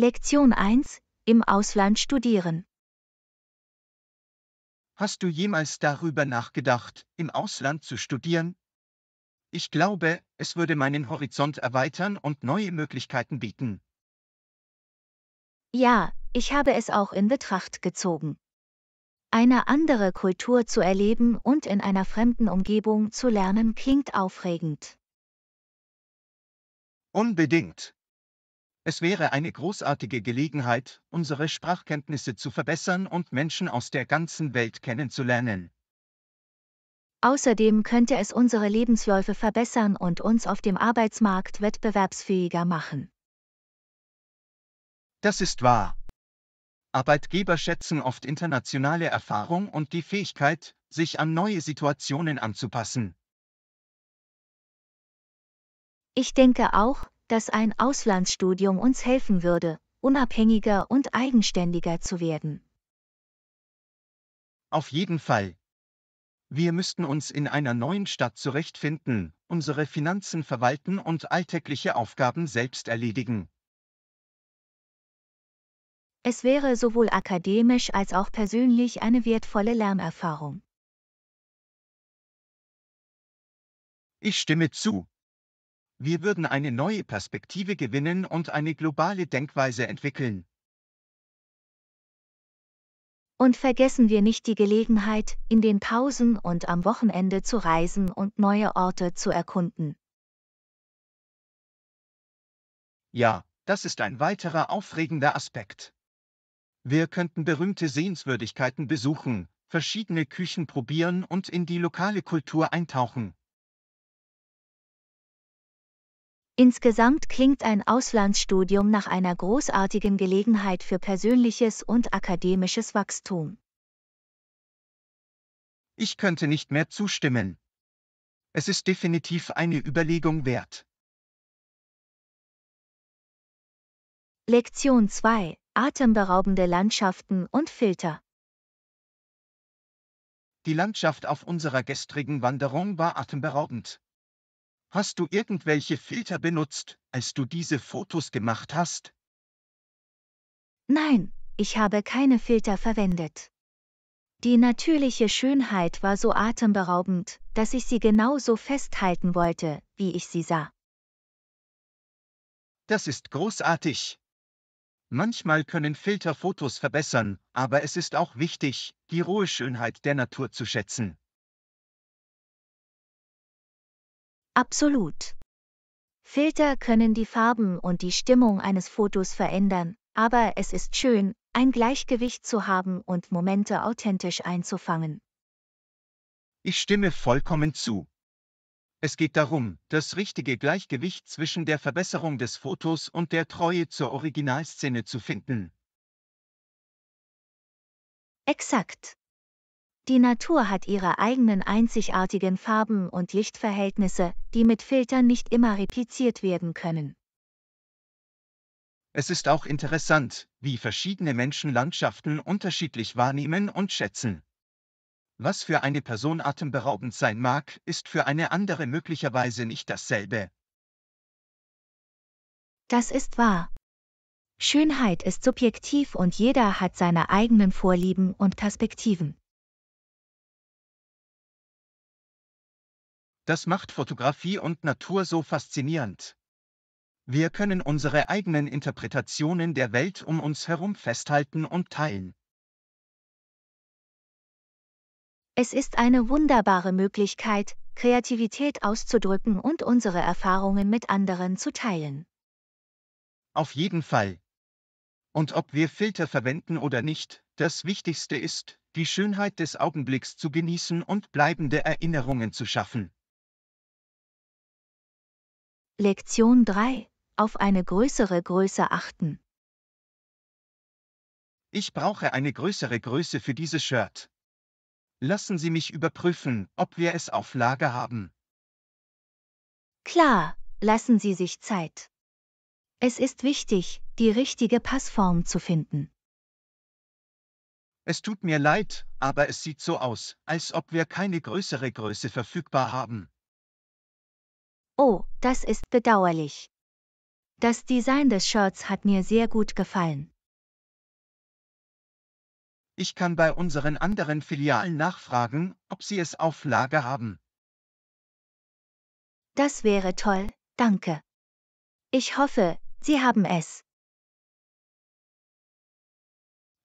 Lektion 1 Im Ausland studieren. Hast du jemals darüber nachgedacht, im Ausland zu studieren? Ich glaube, es würde meinen Horizont erweitern und neue Möglichkeiten bieten. Ja, ich habe es auch in Betracht gezogen. Eine andere Kultur zu erleben und in einer fremden Umgebung zu lernen klingt aufregend. Unbedingt. Es wäre eine großartige Gelegenheit, unsere Sprachkenntnisse zu verbessern und Menschen aus der ganzen Welt kennenzulernen. Außerdem könnte es unsere Lebensläufe verbessern und uns auf dem Arbeitsmarkt wettbewerbsfähiger machen. Das ist wahr. Arbeitgeber schätzen oft internationale Erfahrung und die Fähigkeit, sich an neue Situationen anzupassen. Ich denke auch, dass ein Auslandsstudium uns helfen würde, unabhängiger und eigenständiger zu werden. Auf jeden Fall. Wir müssten uns in einer neuen Stadt zurechtfinden, unsere Finanzen verwalten und alltägliche Aufgaben selbst erledigen. Es wäre sowohl akademisch als auch persönlich eine wertvolle Lernerfahrung. Ich stimme zu. Wir würden eine neue Perspektive gewinnen und eine globale Denkweise entwickeln. Und vergessen wir nicht die Gelegenheit, in den Pausen und am Wochenende zu reisen und neue Orte zu erkunden. Ja, das ist ein weiterer aufregender Aspekt. Wir könnten berühmte Sehenswürdigkeiten besuchen, verschiedene Küchen probieren und in die lokale Kultur eintauchen. Insgesamt klingt ein Auslandsstudium nach einer großartigen Gelegenheit für persönliches und akademisches Wachstum. Ich könnte nicht mehr zustimmen. Es ist definitiv eine Überlegung wert. Lektion 2. Atemberaubende Landschaften und Filter. Die Landschaft auf unserer gestrigen Wanderung war atemberaubend. Hast du irgendwelche Filter benutzt, als du diese Fotos gemacht hast? Nein, ich habe keine Filter verwendet. Die natürliche Schönheit war so atemberaubend, dass ich sie genauso festhalten wollte, wie ich sie sah. Das ist großartig. Manchmal können Filterfotos verbessern, aber es ist auch wichtig, die rohe Schönheit der Natur zu schätzen. Absolut. Filter können die Farben und die Stimmung eines Fotos verändern, aber es ist schön, ein Gleichgewicht zu haben und Momente authentisch einzufangen. Ich stimme vollkommen zu. Es geht darum, das richtige Gleichgewicht zwischen der Verbesserung des Fotos und der Treue zur Originalszene zu finden. Exakt. Die Natur hat ihre eigenen einzigartigen Farben und Lichtverhältnisse, die mit Filtern nicht immer repliziert werden können. Es ist auch interessant, wie verschiedene Menschen Landschaften unterschiedlich wahrnehmen und schätzen. Was für eine Person atemberaubend sein mag, ist für eine andere möglicherweise nicht dasselbe. Das ist wahr. Schönheit ist subjektiv und jeder hat seine eigenen Vorlieben und Perspektiven. Das macht Fotografie und Natur so faszinierend. Wir können unsere eigenen Interpretationen der Welt um uns herum festhalten und teilen. Es ist eine wunderbare Möglichkeit, Kreativität auszudrücken und unsere Erfahrungen mit anderen zu teilen. Auf jeden Fall. Und ob wir Filter verwenden oder nicht, das Wichtigste ist, die Schönheit des Augenblicks zu genießen und bleibende Erinnerungen zu schaffen. Lektion 3. Auf eine größere Größe achten. Ich brauche eine größere Größe für dieses Shirt. Lassen Sie mich überprüfen, ob wir es auf Lager haben. Klar, lassen Sie sich Zeit. Es ist wichtig, die richtige Passform zu finden. Es tut mir leid, aber es sieht so aus, als ob wir keine größere Größe verfügbar haben. Oh, das ist bedauerlich. Das Design des Shirts hat mir sehr gut gefallen. Ich kann bei unseren anderen Filialen nachfragen, ob sie es auf Lager haben. Das wäre toll, danke. Ich hoffe, Sie haben es.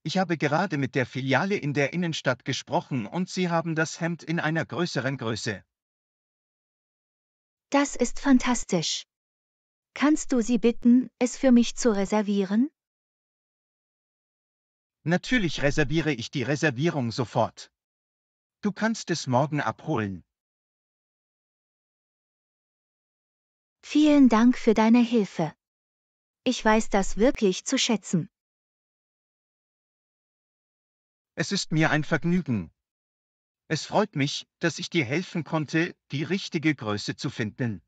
Ich habe gerade mit der Filiale in der Innenstadt gesprochen und sie haben das Hemd in einer größeren Größe. Das ist fantastisch. Kannst du sie bitten, es für mich zu reservieren? Natürlich reserviere ich die Reservierung sofort. Du kannst es morgen abholen. Vielen Dank für deine Hilfe. Ich weiß das wirklich zu schätzen. Es ist mir ein Vergnügen, es freut mich, dass ich dir helfen konnte, die richtige Größe zu finden.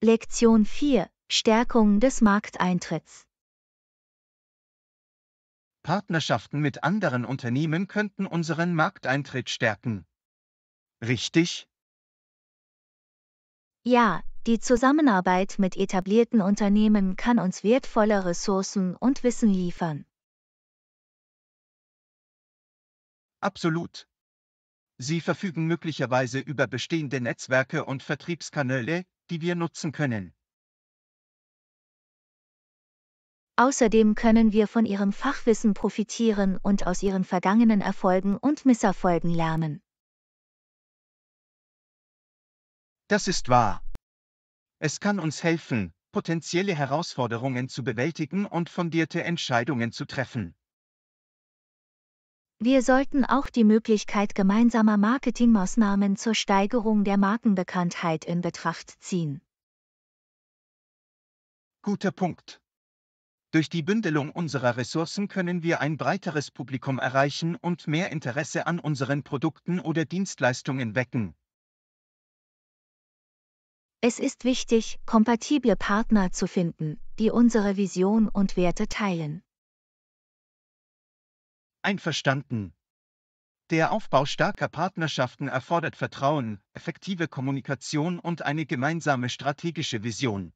Lektion 4. Stärkung des Markteintritts. Partnerschaften mit anderen Unternehmen könnten unseren Markteintritt stärken. Richtig? Ja, die Zusammenarbeit mit etablierten Unternehmen kann uns wertvolle Ressourcen und Wissen liefern. Absolut. Sie verfügen möglicherweise über bestehende Netzwerke und Vertriebskanäle, die wir nutzen können. Außerdem können wir von ihrem Fachwissen profitieren und aus ihren vergangenen Erfolgen und Misserfolgen lernen. Das ist wahr. Es kann uns helfen, potenzielle Herausforderungen zu bewältigen und fundierte Entscheidungen zu treffen. Wir sollten auch die Möglichkeit gemeinsamer Marketingmaßnahmen zur Steigerung der Markenbekanntheit in Betracht ziehen. Guter Punkt. Durch die Bündelung unserer Ressourcen können wir ein breiteres Publikum erreichen und mehr Interesse an unseren Produkten oder Dienstleistungen wecken. Es ist wichtig, kompatible Partner zu finden, die unsere Vision und Werte teilen einverstanden. Der Aufbau starker Partnerschaften erfordert Vertrauen, effektive Kommunikation und eine gemeinsame strategische Vision.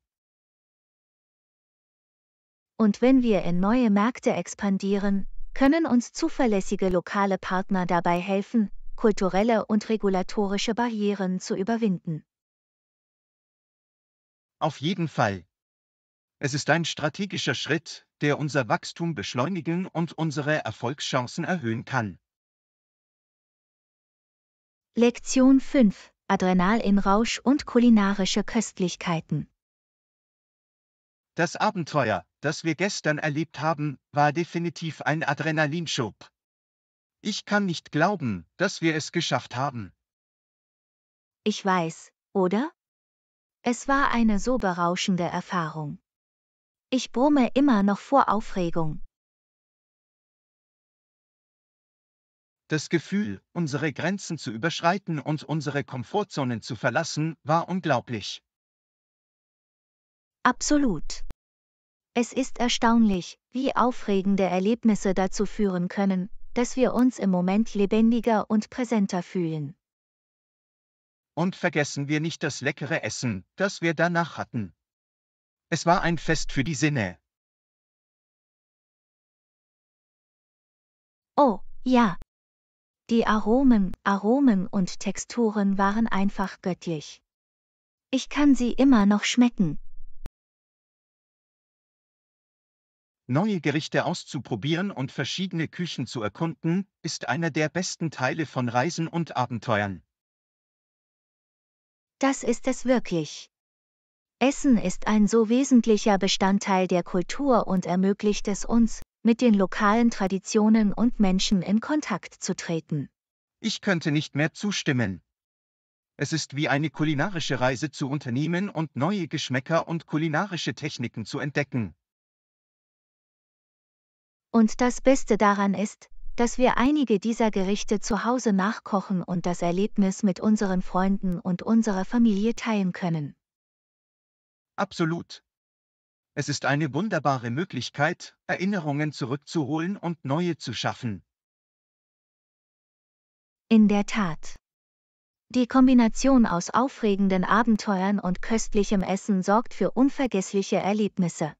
Und wenn wir in neue Märkte expandieren, können uns zuverlässige lokale Partner dabei helfen, kulturelle und regulatorische Barrieren zu überwinden. Auf jeden Fall. Es ist ein strategischer Schritt, der unser Wachstum beschleunigen und unsere Erfolgschancen erhöhen kann. Lektion 5 Adrenal im Rausch und kulinarische Köstlichkeiten. Das Abenteuer, das wir gestern erlebt haben, war definitiv ein Adrenalinschub. Ich kann nicht glauben, dass wir es geschafft haben. Ich weiß, oder? Es war eine so berauschende Erfahrung. Ich brumme immer noch vor Aufregung. Das Gefühl, unsere Grenzen zu überschreiten und unsere Komfortzonen zu verlassen, war unglaublich. Absolut. Es ist erstaunlich, wie aufregende Erlebnisse dazu führen können, dass wir uns im Moment lebendiger und präsenter fühlen. Und vergessen wir nicht das leckere Essen, das wir danach hatten. Es war ein Fest für die Sinne. Oh, ja. Die Aromen, Aromen und Texturen waren einfach göttlich. Ich kann sie immer noch schmecken. Neue Gerichte auszuprobieren und verschiedene Küchen zu erkunden, ist einer der besten Teile von Reisen und Abenteuern. Das ist es wirklich. Essen ist ein so wesentlicher Bestandteil der Kultur und ermöglicht es uns, mit den lokalen Traditionen und Menschen in Kontakt zu treten. Ich könnte nicht mehr zustimmen. Es ist wie eine kulinarische Reise zu unternehmen und neue Geschmäcker und kulinarische Techniken zu entdecken. Und das Beste daran ist, dass wir einige dieser Gerichte zu Hause nachkochen und das Erlebnis mit unseren Freunden und unserer Familie teilen können. Absolut. Es ist eine wunderbare Möglichkeit, Erinnerungen zurückzuholen und neue zu schaffen. In der Tat. Die Kombination aus aufregenden Abenteuern und köstlichem Essen sorgt für unvergessliche Erlebnisse.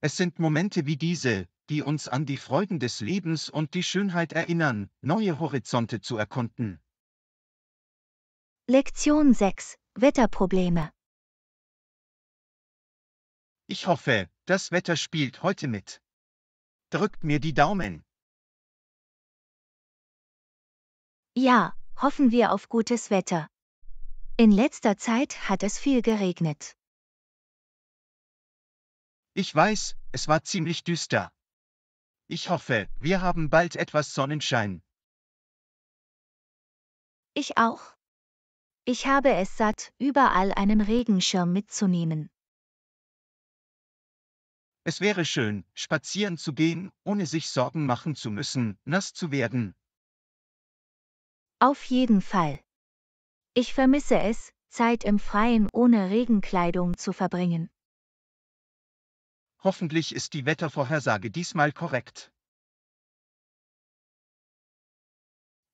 Es sind Momente wie diese, die uns an die Freuden des Lebens und die Schönheit erinnern, neue Horizonte zu erkunden. Lektion 6. Wetterprobleme. Ich hoffe, das Wetter spielt heute mit. Drückt mir die Daumen. Ja, hoffen wir auf gutes Wetter. In letzter Zeit hat es viel geregnet. Ich weiß, es war ziemlich düster. Ich hoffe, wir haben bald etwas Sonnenschein. Ich auch. Ich habe es satt, überall einen Regenschirm mitzunehmen. Es wäre schön, spazieren zu gehen, ohne sich Sorgen machen zu müssen, nass zu werden. Auf jeden Fall. Ich vermisse es, Zeit im Freien ohne Regenkleidung zu verbringen. Hoffentlich ist die Wettervorhersage diesmal korrekt.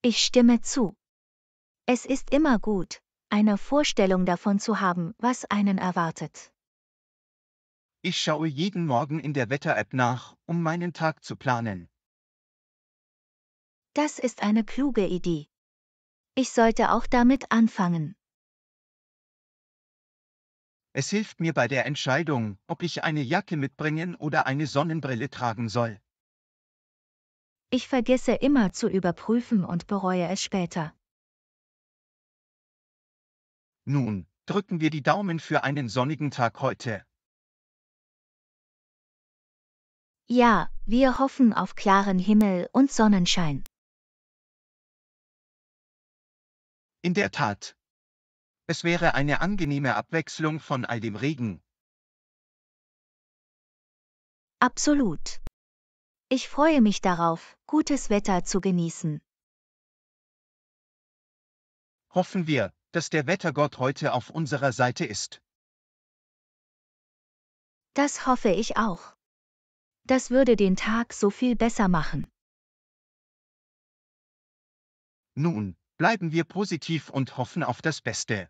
Ich stimme zu. Es ist immer gut, eine Vorstellung davon zu haben, was einen erwartet. Ich schaue jeden Morgen in der Wetter-App nach, um meinen Tag zu planen. Das ist eine kluge Idee. Ich sollte auch damit anfangen. Es hilft mir bei der Entscheidung, ob ich eine Jacke mitbringen oder eine Sonnenbrille tragen soll. Ich vergesse immer zu überprüfen und bereue es später. Nun, drücken wir die Daumen für einen sonnigen Tag heute. Ja, wir hoffen auf klaren Himmel und Sonnenschein. In der Tat. Es wäre eine angenehme Abwechslung von all dem Regen. Absolut. Ich freue mich darauf, gutes Wetter zu genießen. Hoffen wir, dass der Wettergott heute auf unserer Seite ist. Das hoffe ich auch. Das würde den Tag so viel besser machen. Nun, bleiben wir positiv und hoffen auf das Beste.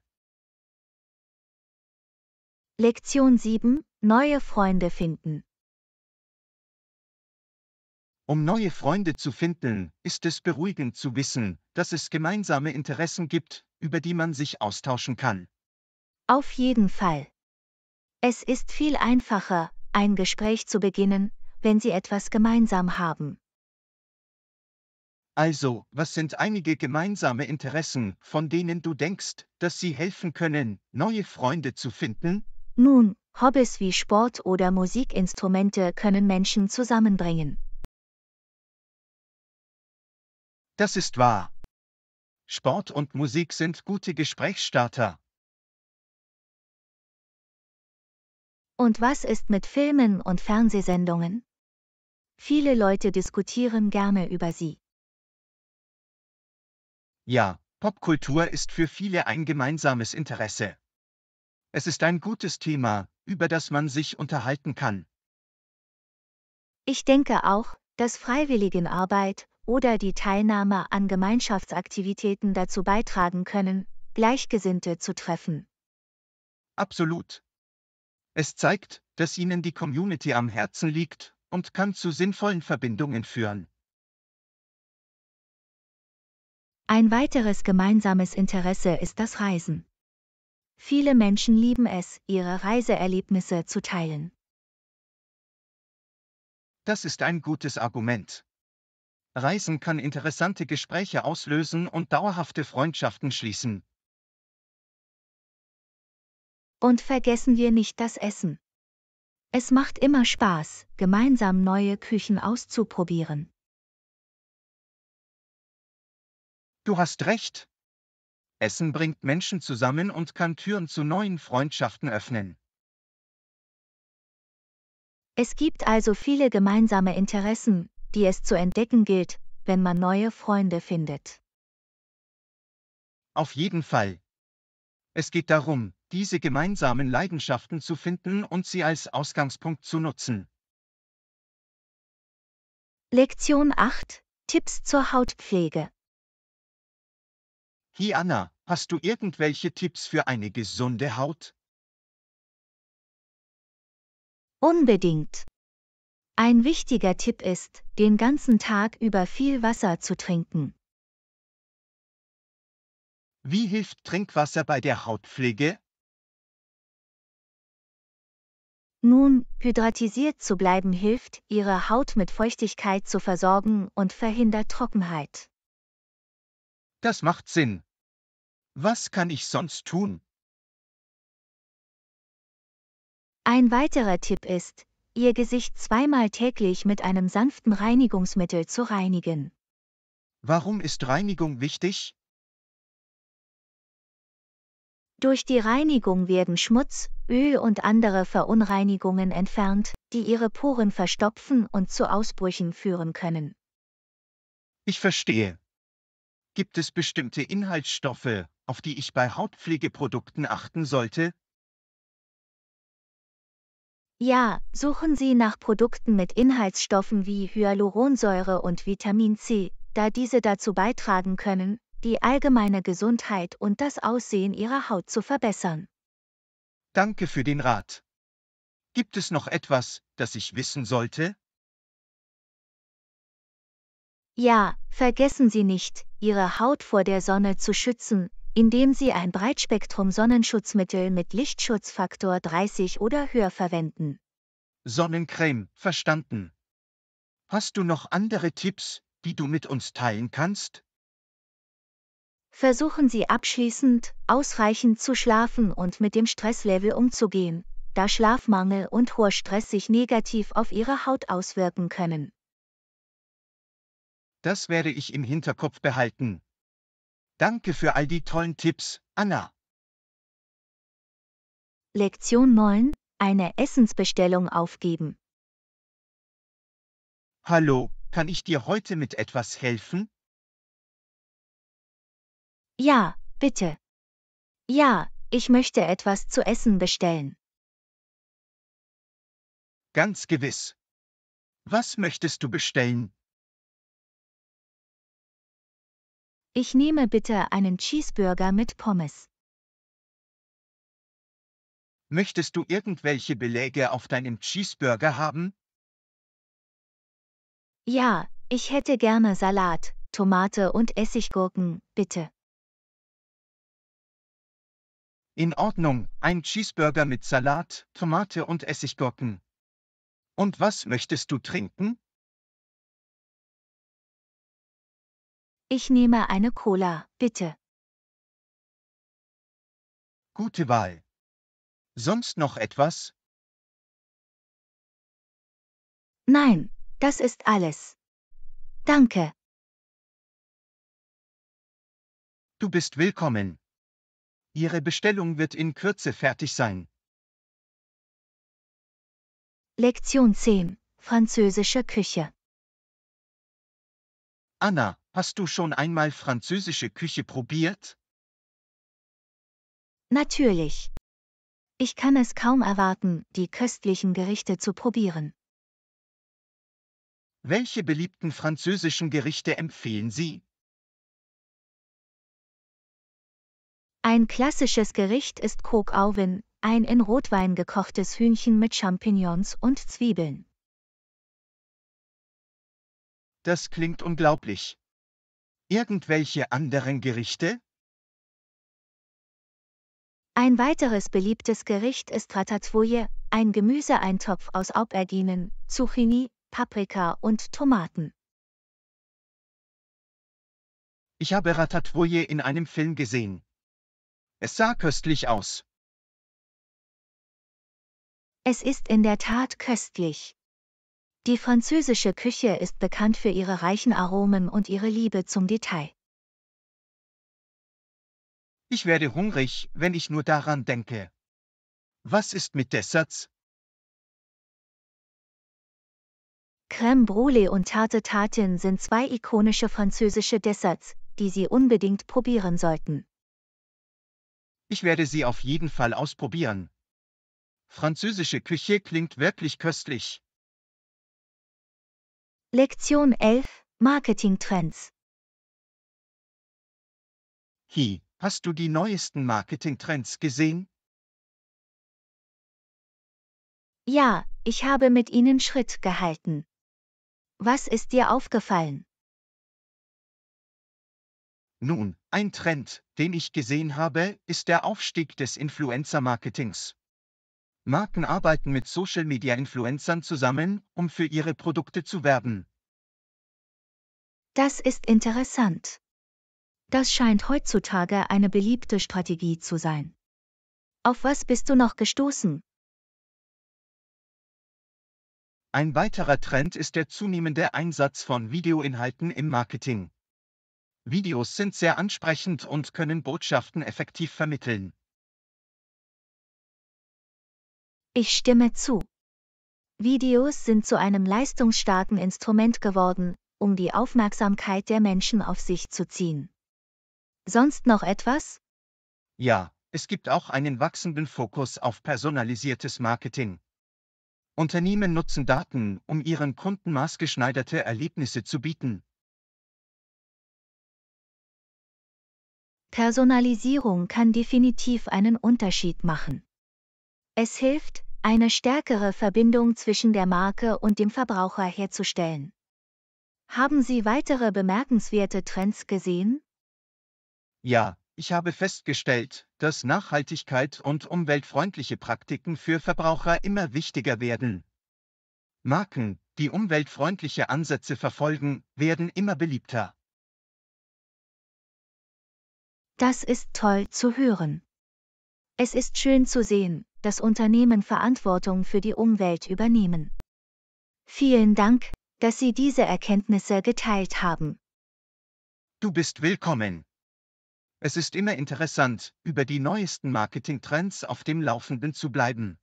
Lektion 7 Neue Freunde finden um neue Freunde zu finden, ist es beruhigend zu wissen, dass es gemeinsame Interessen gibt, über die man sich austauschen kann. Auf jeden Fall. Es ist viel einfacher, ein Gespräch zu beginnen, wenn Sie etwas gemeinsam haben. Also, was sind einige gemeinsame Interessen, von denen du denkst, dass sie helfen können, neue Freunde zu finden? Nun, Hobbys wie Sport oder Musikinstrumente können Menschen zusammenbringen. Das ist wahr. Sport und Musik sind gute Gesprächsstarter. Und was ist mit Filmen und Fernsehsendungen? Viele Leute diskutieren gerne über sie. Ja, Popkultur ist für viele ein gemeinsames Interesse. Es ist ein gutes Thema, über das man sich unterhalten kann. Ich denke auch, dass Freiwilligenarbeit oder die Teilnahme an Gemeinschaftsaktivitäten dazu beitragen können, Gleichgesinnte zu treffen. Absolut. Es zeigt, dass ihnen die Community am Herzen liegt und kann zu sinnvollen Verbindungen führen. Ein weiteres gemeinsames Interesse ist das Reisen. Viele Menschen lieben es, ihre Reiseerlebnisse zu teilen. Das ist ein gutes Argument. Reisen kann interessante Gespräche auslösen und dauerhafte Freundschaften schließen. Und vergessen wir nicht das Essen. Es macht immer Spaß, gemeinsam neue Küchen auszuprobieren. Du hast recht. Essen bringt Menschen zusammen und kann Türen zu neuen Freundschaften öffnen. Es gibt also viele gemeinsame Interessen, die es zu entdecken gilt, wenn man neue Freunde findet. Auf jeden Fall. Es geht darum, diese gemeinsamen Leidenschaften zu finden und sie als Ausgangspunkt zu nutzen. Lektion 8 Tipps zur Hautpflege Hi hast du irgendwelche Tipps für eine gesunde Haut? Unbedingt. Ein wichtiger Tipp ist, den ganzen Tag über viel Wasser zu trinken. Wie hilft Trinkwasser bei der Hautpflege? Nun, hydratisiert zu bleiben hilft, Ihre Haut mit Feuchtigkeit zu versorgen und verhindert Trockenheit. Das macht Sinn. Was kann ich sonst tun? Ein weiterer Tipp ist, ihr Gesicht zweimal täglich mit einem sanften Reinigungsmittel zu reinigen. Warum ist Reinigung wichtig? Durch die Reinigung werden Schmutz, Öl und andere Verunreinigungen entfernt, die ihre Poren verstopfen und zu Ausbrüchen führen können. Ich verstehe. Gibt es bestimmte Inhaltsstoffe, auf die ich bei Hautpflegeprodukten achten sollte? Ja, suchen Sie nach Produkten mit Inhaltsstoffen wie Hyaluronsäure und Vitamin C, da diese dazu beitragen können, die allgemeine Gesundheit und das Aussehen Ihrer Haut zu verbessern. Danke für den Rat. Gibt es noch etwas, das ich wissen sollte? Ja, vergessen Sie nicht, Ihre Haut vor der Sonne zu schützen, indem sie ein Breitspektrum-Sonnenschutzmittel mit Lichtschutzfaktor 30 oder höher verwenden. Sonnencreme, verstanden. Hast du noch andere Tipps, die du mit uns teilen kannst? Versuchen Sie abschließend, ausreichend zu schlafen und mit dem Stresslevel umzugehen, da Schlafmangel und hoher Stress sich negativ auf Ihre Haut auswirken können. Das werde ich im Hinterkopf behalten. Danke für all die tollen Tipps, Anna. Lektion 9. Eine Essensbestellung aufgeben. Hallo, kann ich dir heute mit etwas helfen? Ja, bitte. Ja, ich möchte etwas zu essen bestellen. Ganz gewiss. Was möchtest du bestellen? Ich nehme bitte einen Cheeseburger mit Pommes. Möchtest du irgendwelche Beläge auf deinem Cheeseburger haben? Ja, ich hätte gerne Salat, Tomate und Essiggurken, bitte. In Ordnung, ein Cheeseburger mit Salat, Tomate und Essiggurken. Und was möchtest du trinken? Ich nehme eine Cola, bitte. Gute Wahl. Sonst noch etwas? Nein, das ist alles. Danke. Du bist willkommen. Ihre Bestellung wird in Kürze fertig sein. Lektion 10 Französische Küche Anna, Hast du schon einmal französische Küche probiert? Natürlich. Ich kann es kaum erwarten, die köstlichen Gerichte zu probieren. Welche beliebten französischen Gerichte empfehlen Sie? Ein klassisches Gericht ist Coq Auven, ein in Rotwein gekochtes Hühnchen mit Champignons und Zwiebeln. Das klingt unglaublich irgendwelche anderen Gerichte? Ein weiteres beliebtes Gericht ist Ratatouille, ein Gemüseeintopf aus Auberginen, Zucchini, Paprika und Tomaten. Ich habe Ratatouille in einem Film gesehen. Es sah köstlich aus. Es ist in der Tat köstlich. Die französische Küche ist bekannt für ihre reichen Aromen und ihre Liebe zum Detail. Ich werde hungrig, wenn ich nur daran denke. Was ist mit Desserts? Crème brûlée und Tarte Tatin sind zwei ikonische französische Desserts, die Sie unbedingt probieren sollten. Ich werde sie auf jeden Fall ausprobieren. Französische Küche klingt wirklich köstlich. Lektion 11 Marketing Trends Hi, hast du die neuesten Marketing Trends gesehen? Ja, ich habe mit ihnen Schritt gehalten. Was ist dir aufgefallen? Nun, ein Trend, den ich gesehen habe, ist der Aufstieg des Influencer-Marketings. Marken arbeiten mit Social-Media-Influencern zusammen, um für ihre Produkte zu werben. Das ist interessant. Das scheint heutzutage eine beliebte Strategie zu sein. Auf was bist du noch gestoßen? Ein weiterer Trend ist der zunehmende Einsatz von Videoinhalten im Marketing. Videos sind sehr ansprechend und können Botschaften effektiv vermitteln. Ich stimme zu. Videos sind zu einem leistungsstarken Instrument geworden, um die Aufmerksamkeit der Menschen auf sich zu ziehen. Sonst noch etwas? Ja, es gibt auch einen wachsenden Fokus auf personalisiertes Marketing. Unternehmen nutzen Daten, um ihren Kunden maßgeschneiderte Erlebnisse zu bieten. Personalisierung kann definitiv einen Unterschied machen. Es hilft, eine stärkere Verbindung zwischen der Marke und dem Verbraucher herzustellen. Haben Sie weitere bemerkenswerte Trends gesehen? Ja, ich habe festgestellt, dass Nachhaltigkeit und umweltfreundliche Praktiken für Verbraucher immer wichtiger werden. Marken, die umweltfreundliche Ansätze verfolgen, werden immer beliebter. Das ist toll zu hören. Es ist schön zu sehen, dass Unternehmen Verantwortung für die Umwelt übernehmen. Vielen Dank, dass Sie diese Erkenntnisse geteilt haben. Du bist willkommen. Es ist immer interessant, über die neuesten Marketingtrends auf dem Laufenden zu bleiben.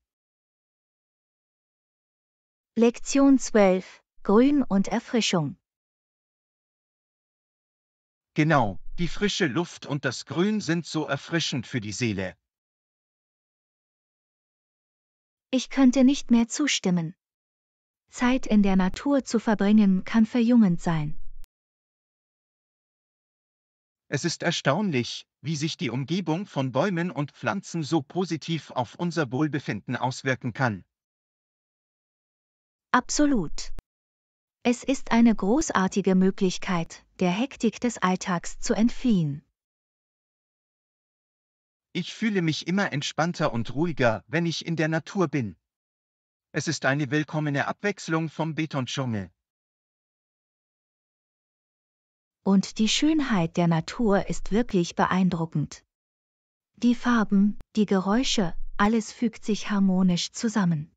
Lektion 12 Grün und Erfrischung Genau, die frische Luft und das Grün sind so erfrischend für die Seele. Ich könnte nicht mehr zustimmen. Zeit in der Natur zu verbringen kann verjüngend sein. Es ist erstaunlich, wie sich die Umgebung von Bäumen und Pflanzen so positiv auf unser Wohlbefinden auswirken kann. Absolut. Es ist eine großartige Möglichkeit, der Hektik des Alltags zu entfliehen. Ich fühle mich immer entspannter und ruhiger, wenn ich in der Natur bin. Es ist eine willkommene Abwechslung vom Betondschungel. Und die Schönheit der Natur ist wirklich beeindruckend. Die Farben, die Geräusche, alles fügt sich harmonisch zusammen.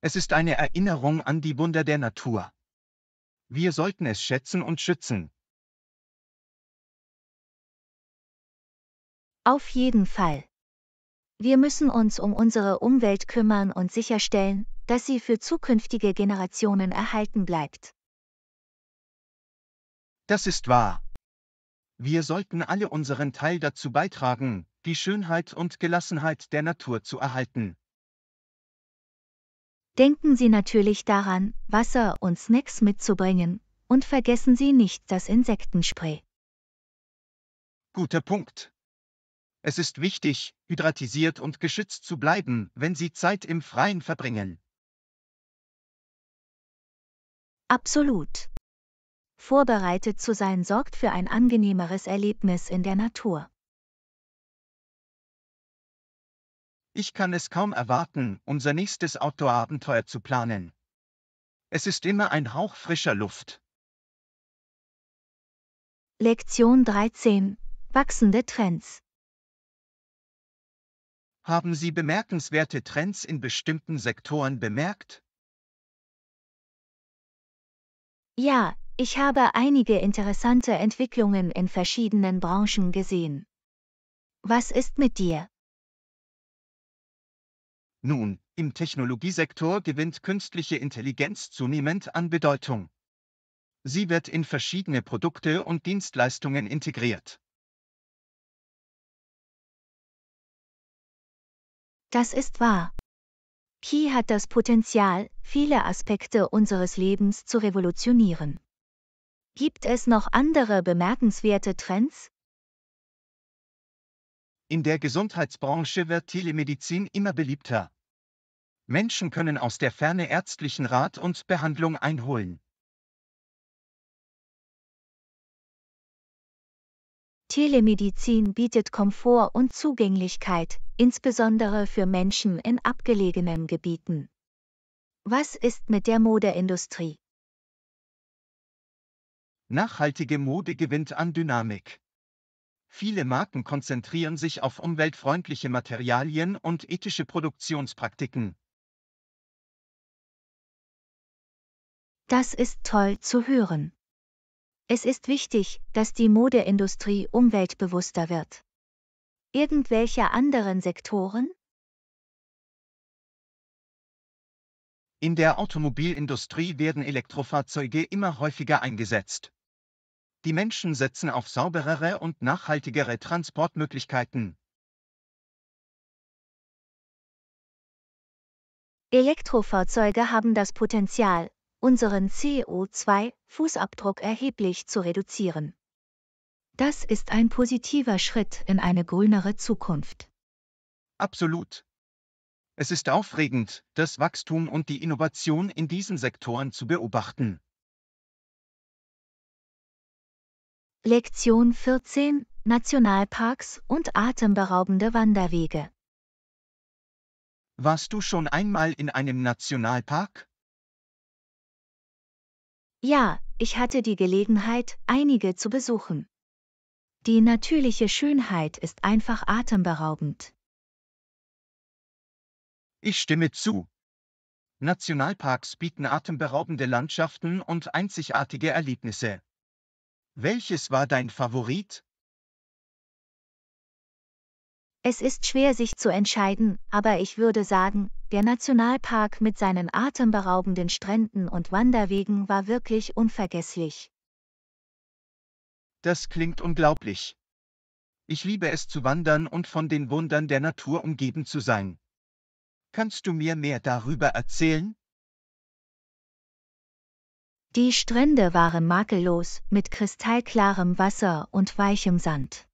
Es ist eine Erinnerung an die Wunder der Natur. Wir sollten es schätzen und schützen, Auf jeden Fall. Wir müssen uns um unsere Umwelt kümmern und sicherstellen, dass sie für zukünftige Generationen erhalten bleibt. Das ist wahr. Wir sollten alle unseren Teil dazu beitragen, die Schönheit und Gelassenheit der Natur zu erhalten. Denken Sie natürlich daran, Wasser und Snacks mitzubringen, und vergessen Sie nicht das Insektenspray. Guter Punkt. Es ist wichtig, hydratisiert und geschützt zu bleiben, wenn Sie Zeit im Freien verbringen. Absolut. Vorbereitet zu sein sorgt für ein angenehmeres Erlebnis in der Natur. Ich kann es kaum erwarten, unser nächstes Outdoor-Abenteuer zu planen. Es ist immer ein Hauch frischer Luft. Lektion 13. Wachsende Trends. Haben Sie bemerkenswerte Trends in bestimmten Sektoren bemerkt? Ja, ich habe einige interessante Entwicklungen in verschiedenen Branchen gesehen. Was ist mit dir? Nun, im Technologiesektor gewinnt künstliche Intelligenz zunehmend an Bedeutung. Sie wird in verschiedene Produkte und Dienstleistungen integriert. Das ist wahr. Pi hat das Potenzial, viele Aspekte unseres Lebens zu revolutionieren. Gibt es noch andere bemerkenswerte Trends? In der Gesundheitsbranche wird Telemedizin immer beliebter. Menschen können aus der Ferne ärztlichen Rat und Behandlung einholen. Telemedizin bietet Komfort und Zugänglichkeit, insbesondere für Menschen in abgelegenen Gebieten. Was ist mit der Modeindustrie? Nachhaltige Mode gewinnt an Dynamik. Viele Marken konzentrieren sich auf umweltfreundliche Materialien und ethische Produktionspraktiken. Das ist toll zu hören. Es ist wichtig, dass die Modeindustrie umweltbewusster wird. Irgendwelche anderen Sektoren? In der Automobilindustrie werden Elektrofahrzeuge immer häufiger eingesetzt. Die Menschen setzen auf sauberere und nachhaltigere Transportmöglichkeiten. Elektrofahrzeuge haben das Potenzial, unseren CO2-Fußabdruck erheblich zu reduzieren. Das ist ein positiver Schritt in eine grünere Zukunft. Absolut. Es ist aufregend, das Wachstum und die Innovation in diesen Sektoren zu beobachten. Lektion 14 Nationalparks und atemberaubende Wanderwege. Warst du schon einmal in einem Nationalpark? Ja, ich hatte die Gelegenheit, einige zu besuchen. Die natürliche Schönheit ist einfach atemberaubend. Ich stimme zu. Nationalparks bieten atemberaubende Landschaften und einzigartige Erlebnisse. Welches war dein Favorit? Es ist schwer sich zu entscheiden, aber ich würde sagen, der Nationalpark mit seinen atemberaubenden Stränden und Wanderwegen war wirklich unvergesslich. Das klingt unglaublich. Ich liebe es zu wandern und von den Wundern der Natur umgeben zu sein. Kannst du mir mehr darüber erzählen? Die Strände waren makellos, mit kristallklarem Wasser und weichem Sand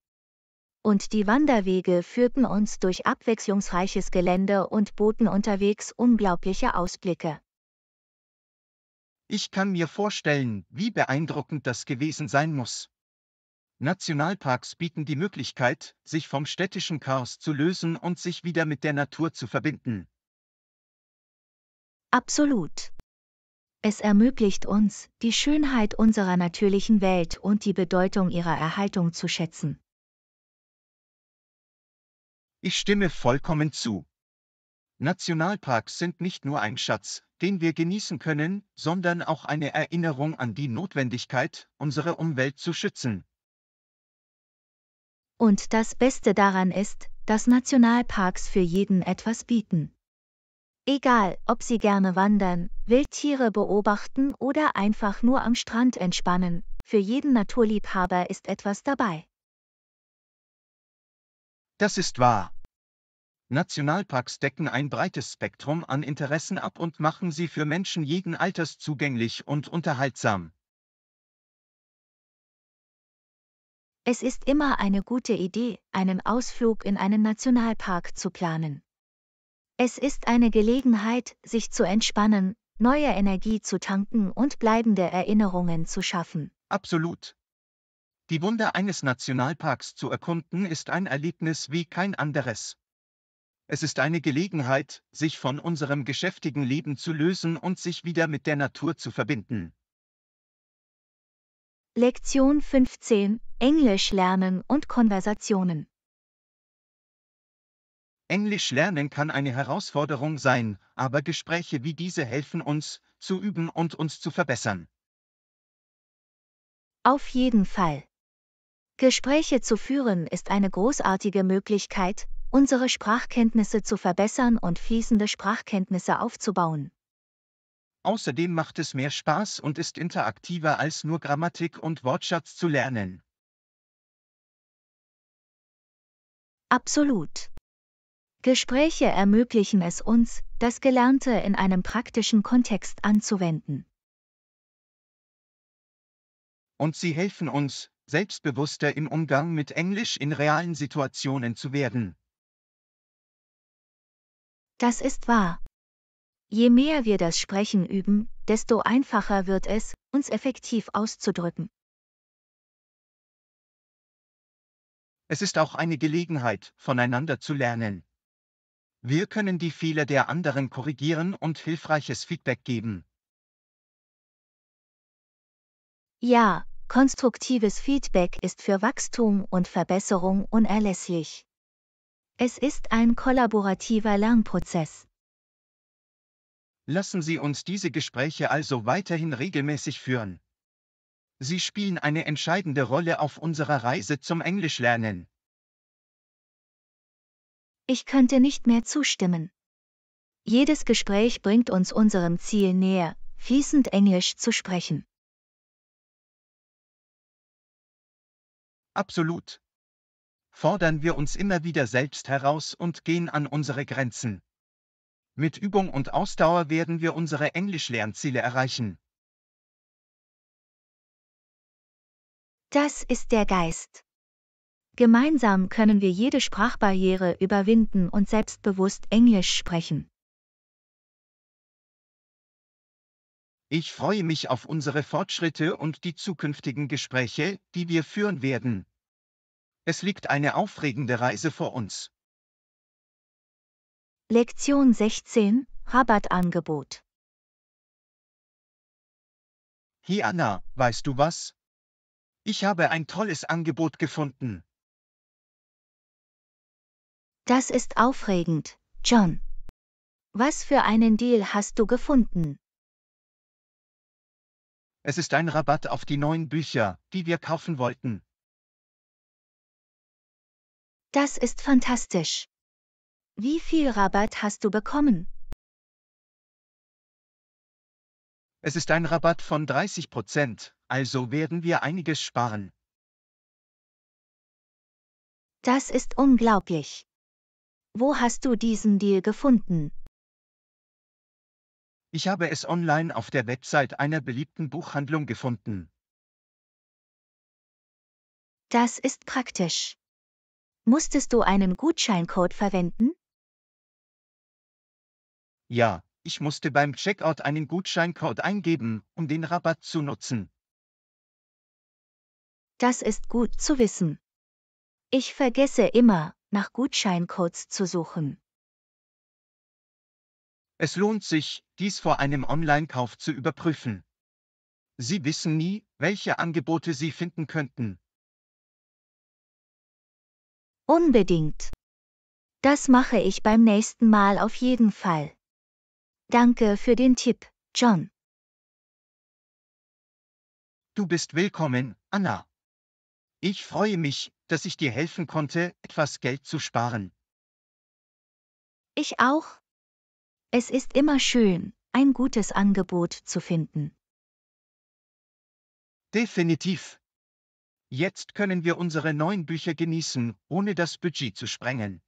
und die Wanderwege führten uns durch abwechslungsreiches Gelände und boten unterwegs unglaubliche Ausblicke. Ich kann mir vorstellen, wie beeindruckend das gewesen sein muss. Nationalparks bieten die Möglichkeit, sich vom städtischen Chaos zu lösen und sich wieder mit der Natur zu verbinden. Absolut. Es ermöglicht uns, die Schönheit unserer natürlichen Welt und die Bedeutung ihrer Erhaltung zu schätzen. Ich stimme vollkommen zu. Nationalparks sind nicht nur ein Schatz, den wir genießen können, sondern auch eine Erinnerung an die Notwendigkeit, unsere Umwelt zu schützen. Und das Beste daran ist, dass Nationalparks für jeden etwas bieten. Egal, ob Sie gerne wandern, Wildtiere beobachten oder einfach nur am Strand entspannen, für jeden Naturliebhaber ist etwas dabei. Das ist wahr. Nationalparks decken ein breites Spektrum an Interessen ab und machen sie für Menschen jeden Alters zugänglich und unterhaltsam. Es ist immer eine gute Idee, einen Ausflug in einen Nationalpark zu planen. Es ist eine Gelegenheit, sich zu entspannen, neue Energie zu tanken und bleibende Erinnerungen zu schaffen. Absolut. Die Wunder eines Nationalparks zu erkunden ist ein Erlebnis wie kein anderes. Es ist eine Gelegenheit, sich von unserem geschäftigen Leben zu lösen und sich wieder mit der Natur zu verbinden. Lektion 15 Englisch lernen und Konversationen Englisch lernen kann eine Herausforderung sein, aber Gespräche wie diese helfen uns, zu üben und uns zu verbessern. Auf jeden Fall. Gespräche zu führen ist eine großartige Möglichkeit, unsere Sprachkenntnisse zu verbessern und fließende Sprachkenntnisse aufzubauen. Außerdem macht es mehr Spaß und ist interaktiver als nur Grammatik und Wortschatz zu lernen. Absolut. Gespräche ermöglichen es uns, das Gelernte in einem praktischen Kontext anzuwenden. Und sie helfen uns, selbstbewusster im Umgang mit Englisch in realen Situationen zu werden. Das ist wahr. Je mehr wir das Sprechen üben, desto einfacher wird es, uns effektiv auszudrücken. Es ist auch eine Gelegenheit, voneinander zu lernen. Wir können die Fehler der anderen korrigieren und hilfreiches Feedback geben. Ja, Konstruktives Feedback ist für Wachstum und Verbesserung unerlässlich. Es ist ein kollaborativer Lernprozess. Lassen Sie uns diese Gespräche also weiterhin regelmäßig führen. Sie spielen eine entscheidende Rolle auf unserer Reise zum Englischlernen. Ich könnte nicht mehr zustimmen. Jedes Gespräch bringt uns unserem Ziel näher, fließend Englisch zu sprechen. Absolut. Fordern wir uns immer wieder selbst heraus und gehen an unsere Grenzen. Mit Übung und Ausdauer werden wir unsere Englischlernziele erreichen. Das ist der Geist. Gemeinsam können wir jede Sprachbarriere überwinden und selbstbewusst Englisch sprechen. Ich freue mich auf unsere Fortschritte und die zukünftigen Gespräche, die wir führen werden. Es liegt eine aufregende Reise vor uns. Lektion 16 Rabattangebot Hey Anna, weißt du was? Ich habe ein tolles Angebot gefunden. Das ist aufregend, John. Was für einen Deal hast du gefunden? Es ist ein Rabatt auf die neuen Bücher, die wir kaufen wollten. Das ist fantastisch. Wie viel Rabatt hast du bekommen? Es ist ein Rabatt von 30 Prozent, also werden wir einiges sparen. Das ist unglaublich. Wo hast du diesen Deal gefunden? Ich habe es online auf der Website einer beliebten Buchhandlung gefunden. Das ist praktisch. Musstest du einen Gutscheincode verwenden? Ja, ich musste beim Checkout einen Gutscheincode eingeben, um den Rabatt zu nutzen. Das ist gut zu wissen. Ich vergesse immer, nach Gutscheincodes zu suchen. Es lohnt sich, dies vor einem Online-Kauf zu überprüfen. Sie wissen nie, welche Angebote Sie finden könnten. Unbedingt. Das mache ich beim nächsten Mal auf jeden Fall. Danke für den Tipp, John. Du bist willkommen, Anna. Ich freue mich, dass ich dir helfen konnte, etwas Geld zu sparen. Ich auch, es ist immer schön, ein gutes Angebot zu finden. Definitiv. Jetzt können wir unsere neuen Bücher genießen, ohne das Budget zu sprengen.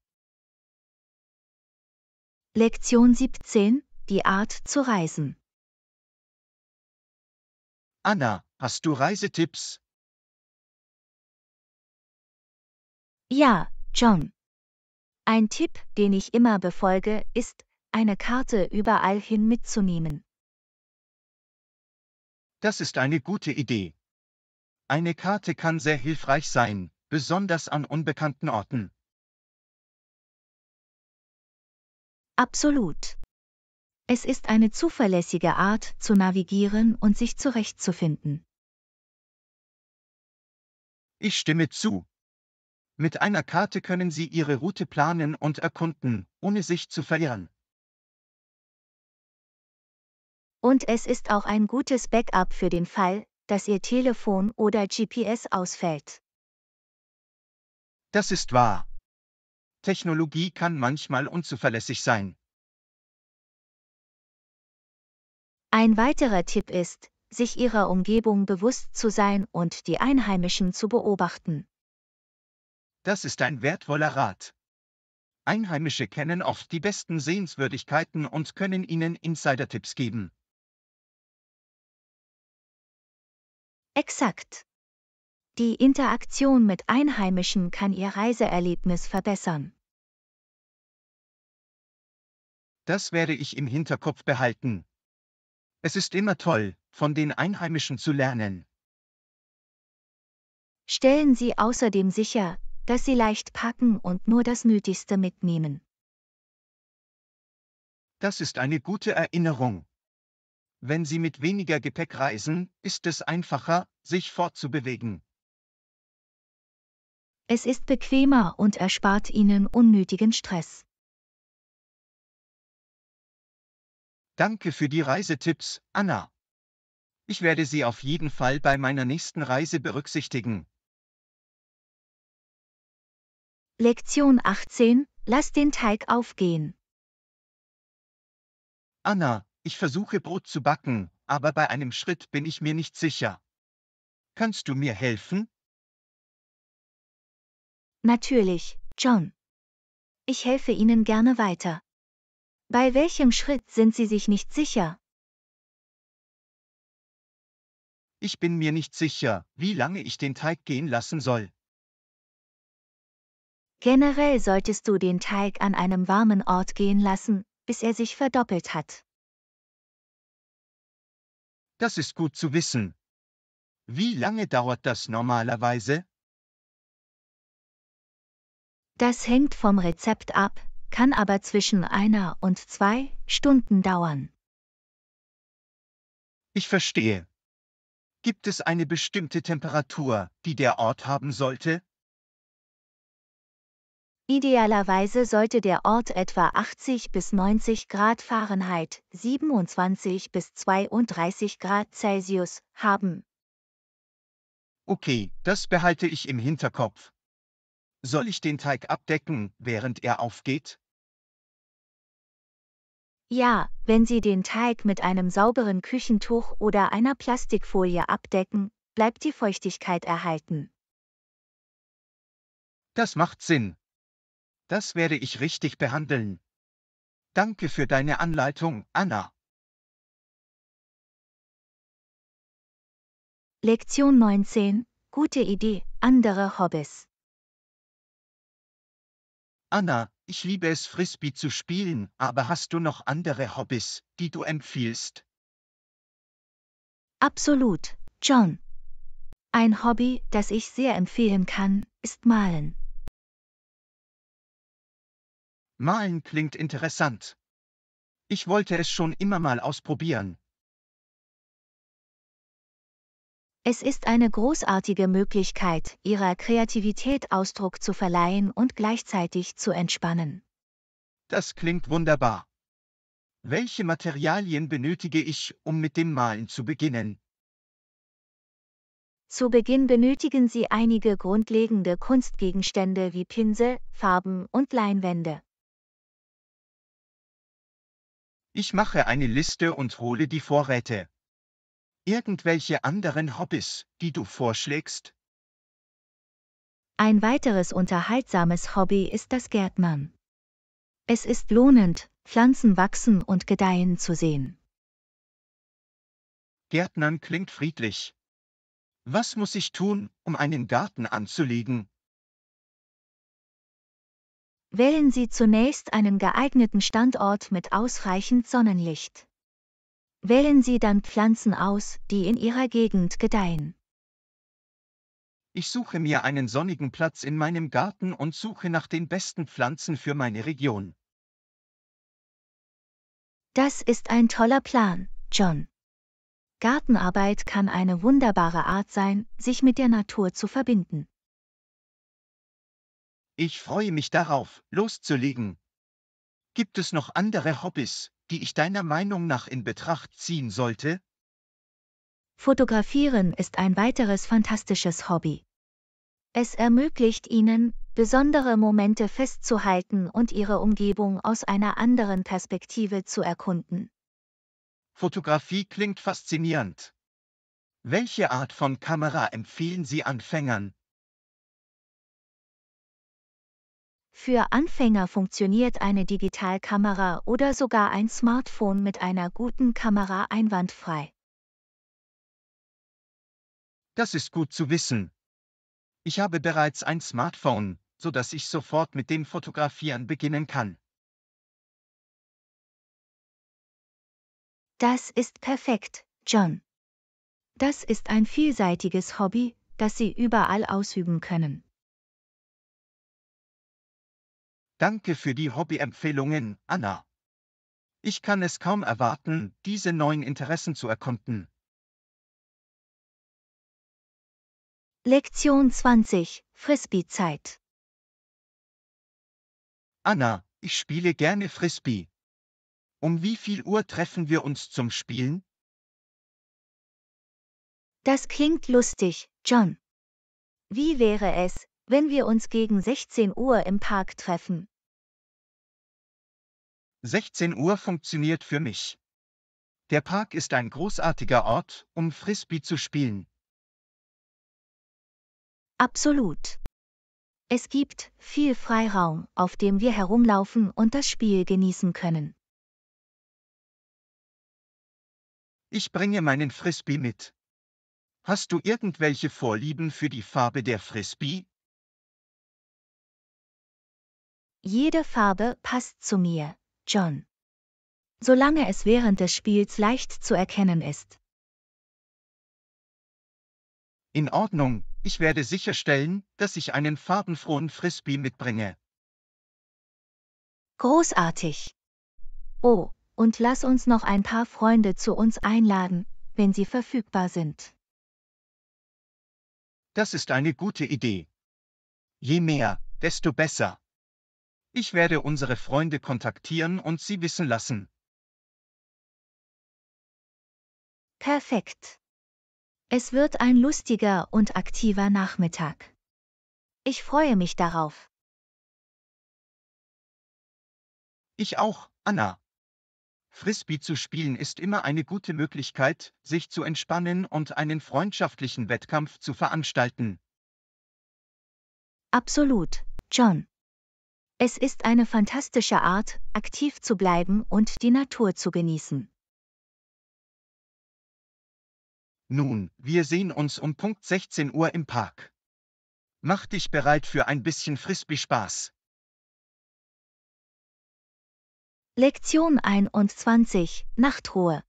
Lektion 17 Die Art zu reisen. Anna, hast du Reisetipps? Ja, John. Ein Tipp, den ich immer befolge, ist, eine Karte überall hin mitzunehmen. Das ist eine gute Idee. Eine Karte kann sehr hilfreich sein, besonders an unbekannten Orten. Absolut. Es ist eine zuverlässige Art zu navigieren und sich zurechtzufinden. Ich stimme zu. Mit einer Karte können Sie Ihre Route planen und erkunden, ohne sich zu verirren. Und es ist auch ein gutes Backup für den Fall, dass Ihr Telefon oder GPS ausfällt. Das ist wahr. Technologie kann manchmal unzuverlässig sein. Ein weiterer Tipp ist, sich ihrer Umgebung bewusst zu sein und die Einheimischen zu beobachten. Das ist ein wertvoller Rat. Einheimische kennen oft die besten Sehenswürdigkeiten und können ihnen Insider-Tipps geben. Exakt. Die Interaktion mit Einheimischen kann Ihr Reiseerlebnis verbessern. Das werde ich im Hinterkopf behalten. Es ist immer toll, von den Einheimischen zu lernen. Stellen Sie außerdem sicher, dass Sie leicht packen und nur das Nötigste mitnehmen. Das ist eine gute Erinnerung. Wenn Sie mit weniger Gepäck reisen, ist es einfacher, sich fortzubewegen. Es ist bequemer und erspart Ihnen unnötigen Stress. Danke für die Reisetipps, Anna. Ich werde sie auf jeden Fall bei meiner nächsten Reise berücksichtigen. Lektion 18. Lass den Teig aufgehen. Anna, ich versuche Brot zu backen, aber bei einem Schritt bin ich mir nicht sicher. Kannst du mir helfen? Natürlich, John. Ich helfe Ihnen gerne weiter. Bei welchem Schritt sind Sie sich nicht sicher? Ich bin mir nicht sicher, wie lange ich den Teig gehen lassen soll. Generell solltest du den Teig an einem warmen Ort gehen lassen, bis er sich verdoppelt hat. Das ist gut zu wissen. Wie lange dauert das normalerweise? Das hängt vom Rezept ab, kann aber zwischen einer und zwei Stunden dauern. Ich verstehe. Gibt es eine bestimmte Temperatur, die der Ort haben sollte? Idealerweise sollte der Ort etwa 80 bis 90 Grad Fahrenheit, 27 bis 32 Grad Celsius haben. Okay, das behalte ich im Hinterkopf. Soll ich den Teig abdecken, während er aufgeht? Ja, wenn Sie den Teig mit einem sauberen Küchentuch oder einer Plastikfolie abdecken, bleibt die Feuchtigkeit erhalten. Das macht Sinn. Das werde ich richtig behandeln. Danke für deine Anleitung, Anna. Lektion 19. Gute Idee, andere Hobbys. Anna, ich liebe es, Frisbee zu spielen, aber hast du noch andere Hobbys, die du empfiehlst? Absolut, John. Ein Hobby, das ich sehr empfehlen kann, ist Malen. Malen klingt interessant. Ich wollte es schon immer mal ausprobieren. Es ist eine großartige Möglichkeit, ihrer Kreativität Ausdruck zu verleihen und gleichzeitig zu entspannen. Das klingt wunderbar. Welche Materialien benötige ich, um mit dem Malen zu beginnen? Zu Beginn benötigen Sie einige grundlegende Kunstgegenstände wie Pinsel, Farben und Leinwände. Ich mache eine Liste und hole die Vorräte. Irgendwelche anderen Hobbys, die du vorschlägst? Ein weiteres unterhaltsames Hobby ist das Gärtnern. Es ist lohnend, Pflanzen wachsen und gedeihen zu sehen. Gärtnern klingt friedlich. Was muss ich tun, um einen Garten anzulegen? Wählen Sie zunächst einen geeigneten Standort mit ausreichend Sonnenlicht. Wählen Sie dann Pflanzen aus, die in Ihrer Gegend gedeihen. Ich suche mir einen sonnigen Platz in meinem Garten und suche nach den besten Pflanzen für meine Region. Das ist ein toller Plan, John. Gartenarbeit kann eine wunderbare Art sein, sich mit der Natur zu verbinden. Ich freue mich darauf, loszulegen. Gibt es noch andere Hobbys, die ich deiner Meinung nach in Betracht ziehen sollte? Fotografieren ist ein weiteres fantastisches Hobby. Es ermöglicht Ihnen, besondere Momente festzuhalten und Ihre Umgebung aus einer anderen Perspektive zu erkunden. Fotografie klingt faszinierend. Welche Art von Kamera empfehlen Sie Anfängern, Für Anfänger funktioniert eine Digitalkamera oder sogar ein Smartphone mit einer guten Kamera einwandfrei. Das ist gut zu wissen. Ich habe bereits ein Smartphone, sodass ich sofort mit dem Fotografieren beginnen kann. Das ist perfekt, John. Das ist ein vielseitiges Hobby, das Sie überall ausüben können. Danke für die Hobbyempfehlungen, Anna. Ich kann es kaum erwarten, diese neuen Interessen zu erkunden. Lektion 20 Frisbee-Zeit Anna, ich spiele gerne Frisbee. Um wie viel Uhr treffen wir uns zum Spielen? Das klingt lustig, John. Wie wäre es, wenn wir uns gegen 16 Uhr im Park treffen. 16 Uhr funktioniert für mich. Der Park ist ein großartiger Ort, um Frisbee zu spielen. Absolut. Es gibt viel Freiraum, auf dem wir herumlaufen und das Spiel genießen können. Ich bringe meinen Frisbee mit. Hast du irgendwelche Vorlieben für die Farbe der Frisbee? Jede Farbe passt zu mir, John. Solange es während des Spiels leicht zu erkennen ist. In Ordnung, ich werde sicherstellen, dass ich einen farbenfrohen Frisbee mitbringe. Großartig. Oh, und lass uns noch ein paar Freunde zu uns einladen, wenn sie verfügbar sind. Das ist eine gute Idee. Je mehr, desto besser. Ich werde unsere Freunde kontaktieren und sie wissen lassen. Perfekt. Es wird ein lustiger und aktiver Nachmittag. Ich freue mich darauf. Ich auch, Anna. Frisbee zu spielen ist immer eine gute Möglichkeit, sich zu entspannen und einen freundschaftlichen Wettkampf zu veranstalten. Absolut, John. Es ist eine fantastische Art, aktiv zu bleiben und die Natur zu genießen. Nun, wir sehen uns um Punkt 16 Uhr im Park. Mach dich bereit für ein bisschen Frisbee-Spaß. Lektion 21 Nachtruhe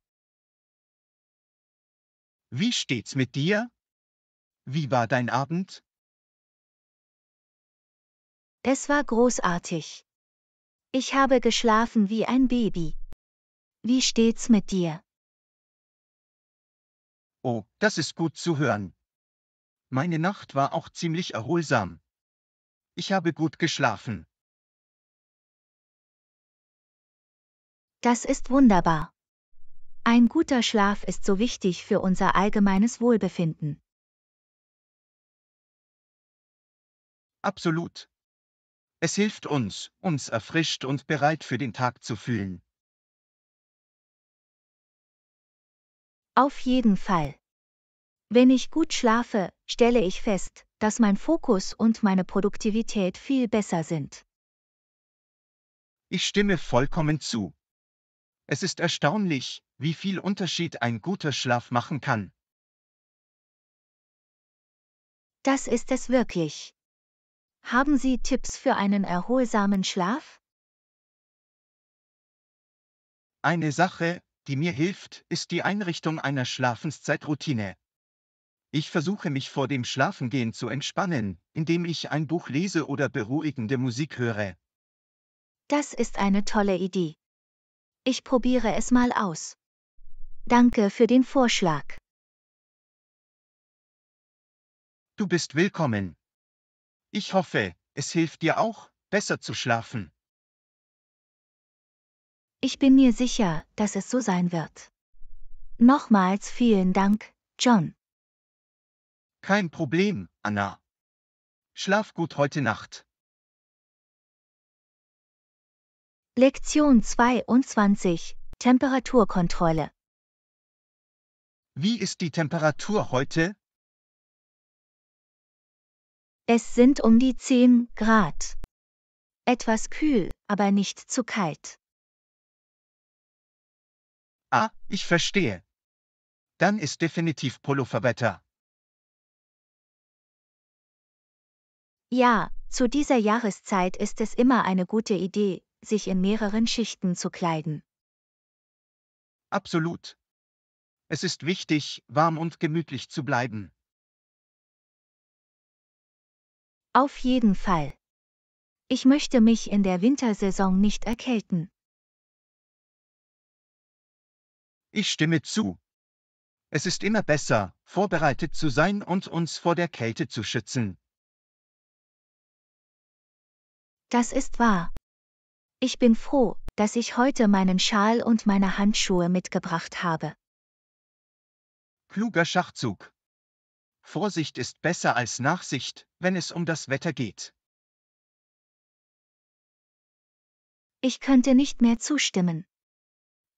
Wie steht's mit dir? Wie war dein Abend? Es war großartig. Ich habe geschlafen wie ein Baby. Wie steht's mit dir? Oh, das ist gut zu hören. Meine Nacht war auch ziemlich erholsam. Ich habe gut geschlafen. Das ist wunderbar. Ein guter Schlaf ist so wichtig für unser allgemeines Wohlbefinden. Absolut. Es hilft uns, uns erfrischt und bereit für den Tag zu fühlen. Auf jeden Fall. Wenn ich gut schlafe, stelle ich fest, dass mein Fokus und meine Produktivität viel besser sind. Ich stimme vollkommen zu. Es ist erstaunlich, wie viel Unterschied ein guter Schlaf machen kann. Das ist es wirklich. Haben Sie Tipps für einen erholsamen Schlaf? Eine Sache, die mir hilft, ist die Einrichtung einer Schlafenszeitroutine. Ich versuche mich vor dem Schlafengehen zu entspannen, indem ich ein Buch lese oder beruhigende Musik höre. Das ist eine tolle Idee. Ich probiere es mal aus. Danke für den Vorschlag. Du bist willkommen. Ich hoffe, es hilft dir auch, besser zu schlafen. Ich bin mir sicher, dass es so sein wird. Nochmals vielen Dank, John. Kein Problem, Anna. Schlaf gut heute Nacht. Lektion 22 Temperaturkontrolle Wie ist die Temperatur heute? Es sind um die 10 Grad. Etwas kühl, aber nicht zu kalt. Ah, ich verstehe. Dann ist definitiv Pulloverwetter. Ja, zu dieser Jahreszeit ist es immer eine gute Idee, sich in mehreren Schichten zu kleiden. Absolut. Es ist wichtig, warm und gemütlich zu bleiben. Auf jeden Fall. Ich möchte mich in der Wintersaison nicht erkälten. Ich stimme zu. Es ist immer besser, vorbereitet zu sein und uns vor der Kälte zu schützen. Das ist wahr. Ich bin froh, dass ich heute meinen Schal und meine Handschuhe mitgebracht habe. Kluger Schachzug. Vorsicht ist besser als Nachsicht, wenn es um das Wetter geht. Ich könnte nicht mehr zustimmen.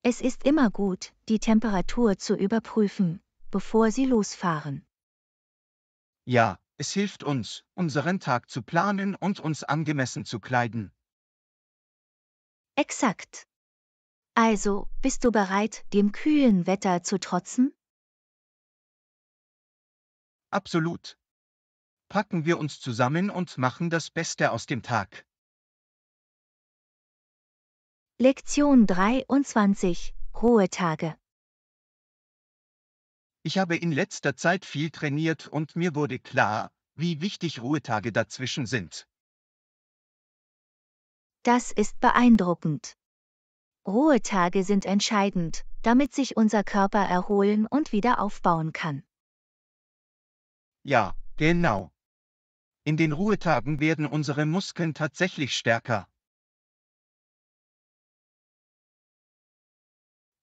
Es ist immer gut, die Temperatur zu überprüfen, bevor Sie losfahren. Ja, es hilft uns, unseren Tag zu planen und uns angemessen zu kleiden. Exakt. Also, bist du bereit, dem kühlen Wetter zu trotzen? Absolut. Packen wir uns zusammen und machen das Beste aus dem Tag. Lektion 23 Ruhetage Ich habe in letzter Zeit viel trainiert und mir wurde klar, wie wichtig Ruhetage dazwischen sind. Das ist beeindruckend. Ruhetage sind entscheidend, damit sich unser Körper erholen und wieder aufbauen kann. Ja, genau. In den Ruhetagen werden unsere Muskeln tatsächlich stärker.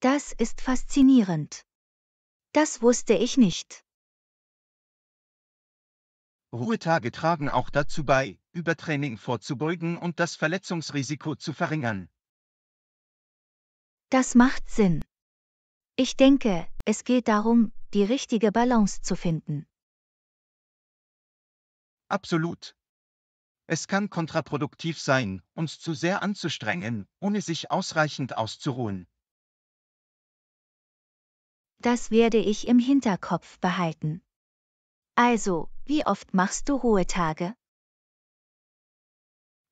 Das ist faszinierend. Das wusste ich nicht. Ruhetage tragen auch dazu bei, Übertraining vorzubeugen und das Verletzungsrisiko zu verringern. Das macht Sinn. Ich denke, es geht darum, die richtige Balance zu finden. Absolut. Es kann kontraproduktiv sein, uns zu sehr anzustrengen, ohne sich ausreichend auszuruhen. Das werde ich im Hinterkopf behalten. Also, wie oft machst du Ruhetage?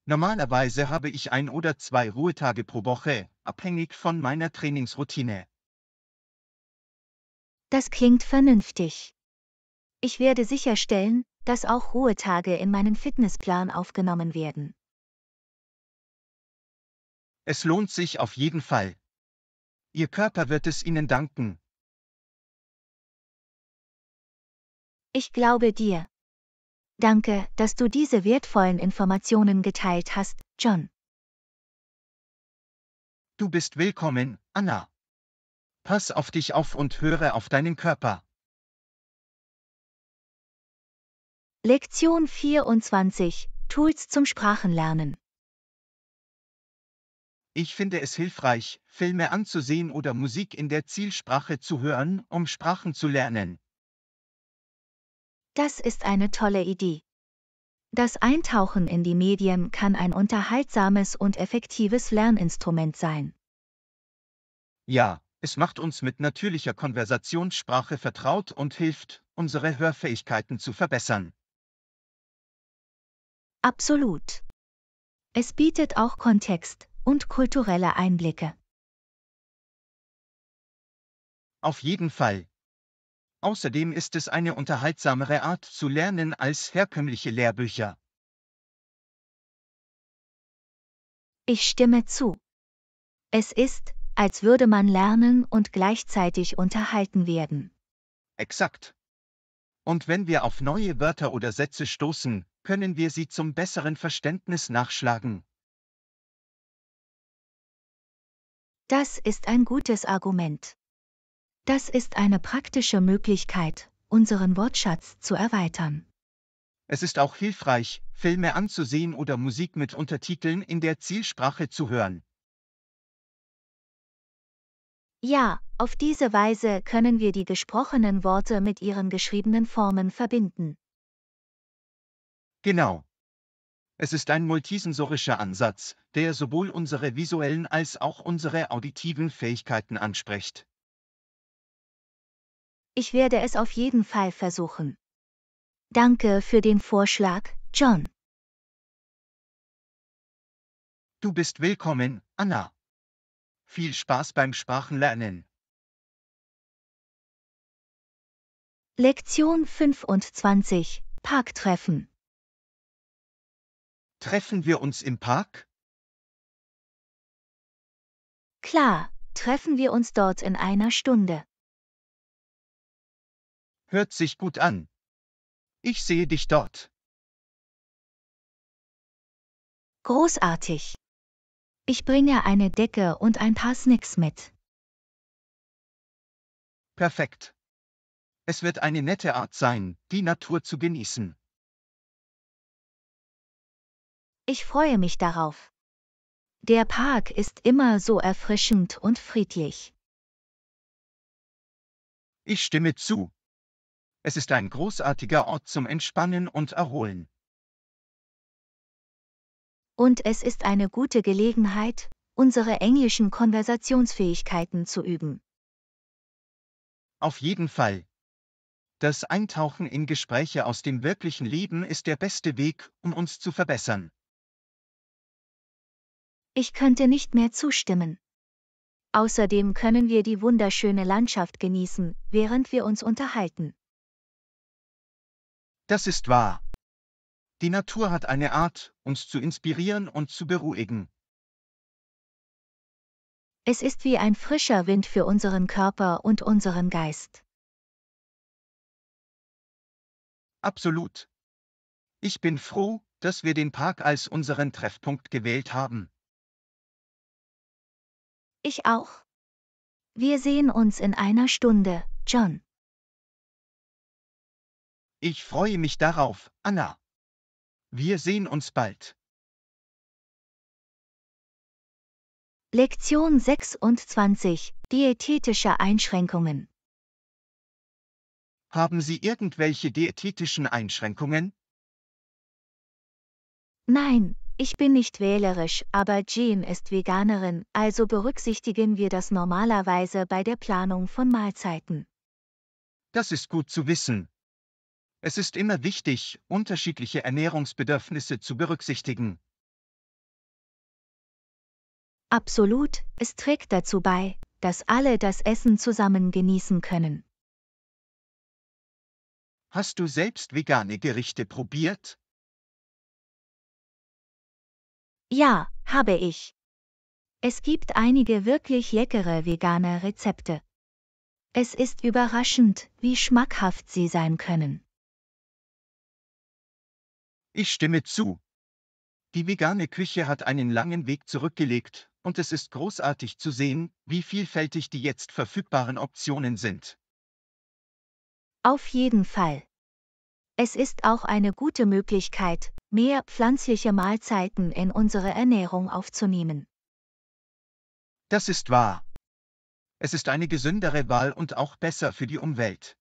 Normalerweise habe ich ein oder zwei Ruhetage pro Woche, abhängig von meiner Trainingsroutine. Das klingt vernünftig. Ich werde sicherstellen, dass auch Ruhetage in meinen Fitnessplan aufgenommen werden. Es lohnt sich auf jeden Fall. Ihr Körper wird es Ihnen danken. Ich glaube dir. Danke, dass du diese wertvollen Informationen geteilt hast, John. Du bist willkommen, Anna. Pass auf dich auf und höre auf deinen Körper. Lektion 24 Tools zum Sprachenlernen Ich finde es hilfreich, Filme anzusehen oder Musik in der Zielsprache zu hören, um Sprachen zu lernen. Das ist eine tolle Idee. Das Eintauchen in die Medien kann ein unterhaltsames und effektives Lerninstrument sein. Ja, es macht uns mit natürlicher Konversationssprache vertraut und hilft, unsere Hörfähigkeiten zu verbessern. Absolut. Es bietet auch Kontext und kulturelle Einblicke. Auf jeden Fall. Außerdem ist es eine unterhaltsamere Art zu lernen als herkömmliche Lehrbücher. Ich stimme zu. Es ist, als würde man lernen und gleichzeitig unterhalten werden. Exakt. Und wenn wir auf neue Wörter oder Sätze stoßen, können wir sie zum besseren Verständnis nachschlagen. Das ist ein gutes Argument. Das ist eine praktische Möglichkeit, unseren Wortschatz zu erweitern. Es ist auch hilfreich, Filme anzusehen oder Musik mit Untertiteln in der Zielsprache zu hören. Ja, auf diese Weise können wir die gesprochenen Worte mit ihren geschriebenen Formen verbinden. Genau. Es ist ein multisensorischer Ansatz, der sowohl unsere visuellen als auch unsere auditiven Fähigkeiten anspricht. Ich werde es auf jeden Fall versuchen. Danke für den Vorschlag, John. Du bist willkommen, Anna. Viel Spaß beim Sprachenlernen. Lektion 25 Parktreffen Treffen wir uns im Park? Klar, treffen wir uns dort in einer Stunde. Hört sich gut an. Ich sehe dich dort. Großartig. Ich bringe eine Decke und ein paar Snacks mit. Perfekt. Es wird eine nette Art sein, die Natur zu genießen. Ich freue mich darauf. Der Park ist immer so erfrischend und friedlich. Ich stimme zu. Es ist ein großartiger Ort zum Entspannen und Erholen. Und es ist eine gute Gelegenheit, unsere englischen Konversationsfähigkeiten zu üben. Auf jeden Fall. Das Eintauchen in Gespräche aus dem wirklichen Leben ist der beste Weg, um uns zu verbessern. Ich könnte nicht mehr zustimmen. Außerdem können wir die wunderschöne Landschaft genießen, während wir uns unterhalten. Das ist wahr. Die Natur hat eine Art, uns zu inspirieren und zu beruhigen. Es ist wie ein frischer Wind für unseren Körper und unseren Geist. Absolut. Ich bin froh, dass wir den Park als unseren Treffpunkt gewählt haben. Ich auch. Wir sehen uns in einer Stunde, John. Ich freue mich darauf, Anna. Wir sehen uns bald. Lektion 26 Diätetische Einschränkungen Haben Sie irgendwelche diätetischen Einschränkungen? Nein, ich bin nicht wählerisch, aber Jean ist Veganerin, also berücksichtigen wir das normalerweise bei der Planung von Mahlzeiten. Das ist gut zu wissen. Es ist immer wichtig, unterschiedliche Ernährungsbedürfnisse zu berücksichtigen. Absolut, es trägt dazu bei, dass alle das Essen zusammen genießen können. Hast du selbst vegane Gerichte probiert? Ja, habe ich. Es gibt einige wirklich leckere vegane Rezepte. Es ist überraschend, wie schmackhaft sie sein können. Ich stimme zu. Die vegane Küche hat einen langen Weg zurückgelegt, und es ist großartig zu sehen, wie vielfältig die jetzt verfügbaren Optionen sind. Auf jeden Fall. Es ist auch eine gute Möglichkeit, mehr pflanzliche Mahlzeiten in unsere Ernährung aufzunehmen. Das ist wahr. Es ist eine gesündere Wahl und auch besser für die Umwelt.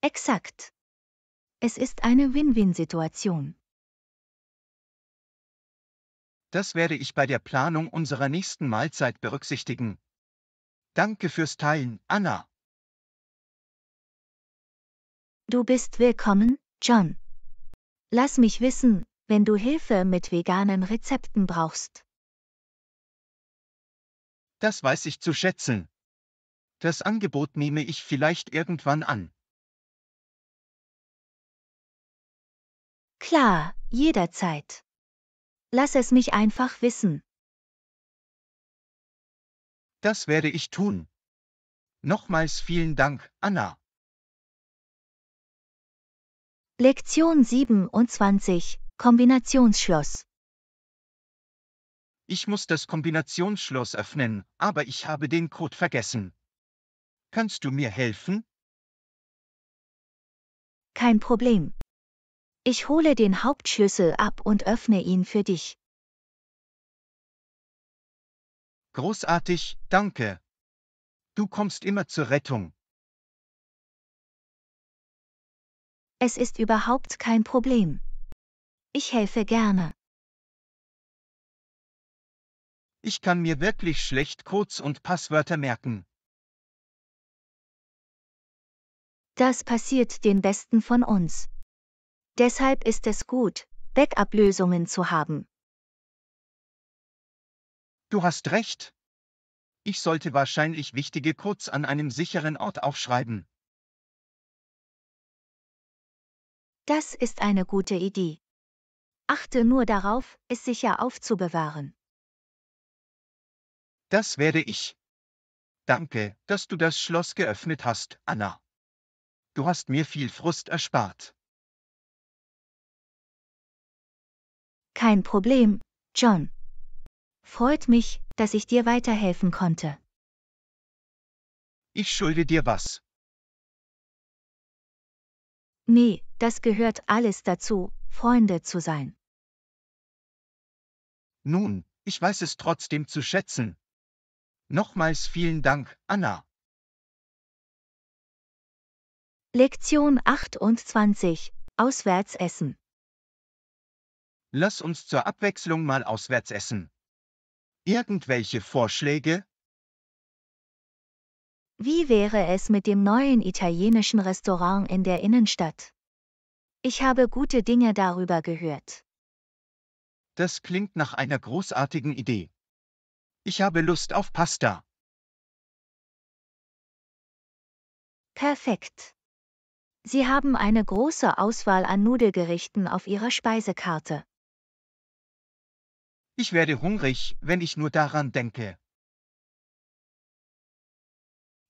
Exakt. Es ist eine Win-Win-Situation. Das werde ich bei der Planung unserer nächsten Mahlzeit berücksichtigen. Danke fürs Teilen, Anna. Du bist willkommen, John. Lass mich wissen, wenn du Hilfe mit veganen Rezepten brauchst. Das weiß ich zu schätzen. Das Angebot nehme ich vielleicht irgendwann an. Klar, jederzeit. Lass es mich einfach wissen. Das werde ich tun. Nochmals vielen Dank, Anna. Lektion 27 Kombinationsschloss Ich muss das Kombinationsschloss öffnen, aber ich habe den Code vergessen. Kannst du mir helfen? Kein Problem. Ich hole den Hauptschlüssel ab und öffne ihn für dich. Großartig, danke. Du kommst immer zur Rettung. Es ist überhaupt kein Problem. Ich helfe gerne. Ich kann mir wirklich schlecht Codes und Passwörter merken. Das passiert den Besten von uns. Deshalb ist es gut, Backup-Lösungen zu haben. Du hast recht. Ich sollte wahrscheinlich wichtige Codes an einem sicheren Ort aufschreiben. Das ist eine gute Idee. Achte nur darauf, es sicher aufzubewahren. Das werde ich. Danke, dass du das Schloss geöffnet hast, Anna. Du hast mir viel Frust erspart. Kein Problem, John. Freut mich, dass ich dir weiterhelfen konnte. Ich schulde dir was. Nee, das gehört alles dazu, Freunde zu sein. Nun, ich weiß es trotzdem zu schätzen. Nochmals vielen Dank, Anna. Lektion 28 Auswärts essen. Lass uns zur Abwechslung mal auswärts essen. Irgendwelche Vorschläge? Wie wäre es mit dem neuen italienischen Restaurant in der Innenstadt? Ich habe gute Dinge darüber gehört. Das klingt nach einer großartigen Idee. Ich habe Lust auf Pasta. Perfekt. Sie haben eine große Auswahl an Nudelgerichten auf Ihrer Speisekarte. Ich werde hungrig, wenn ich nur daran denke.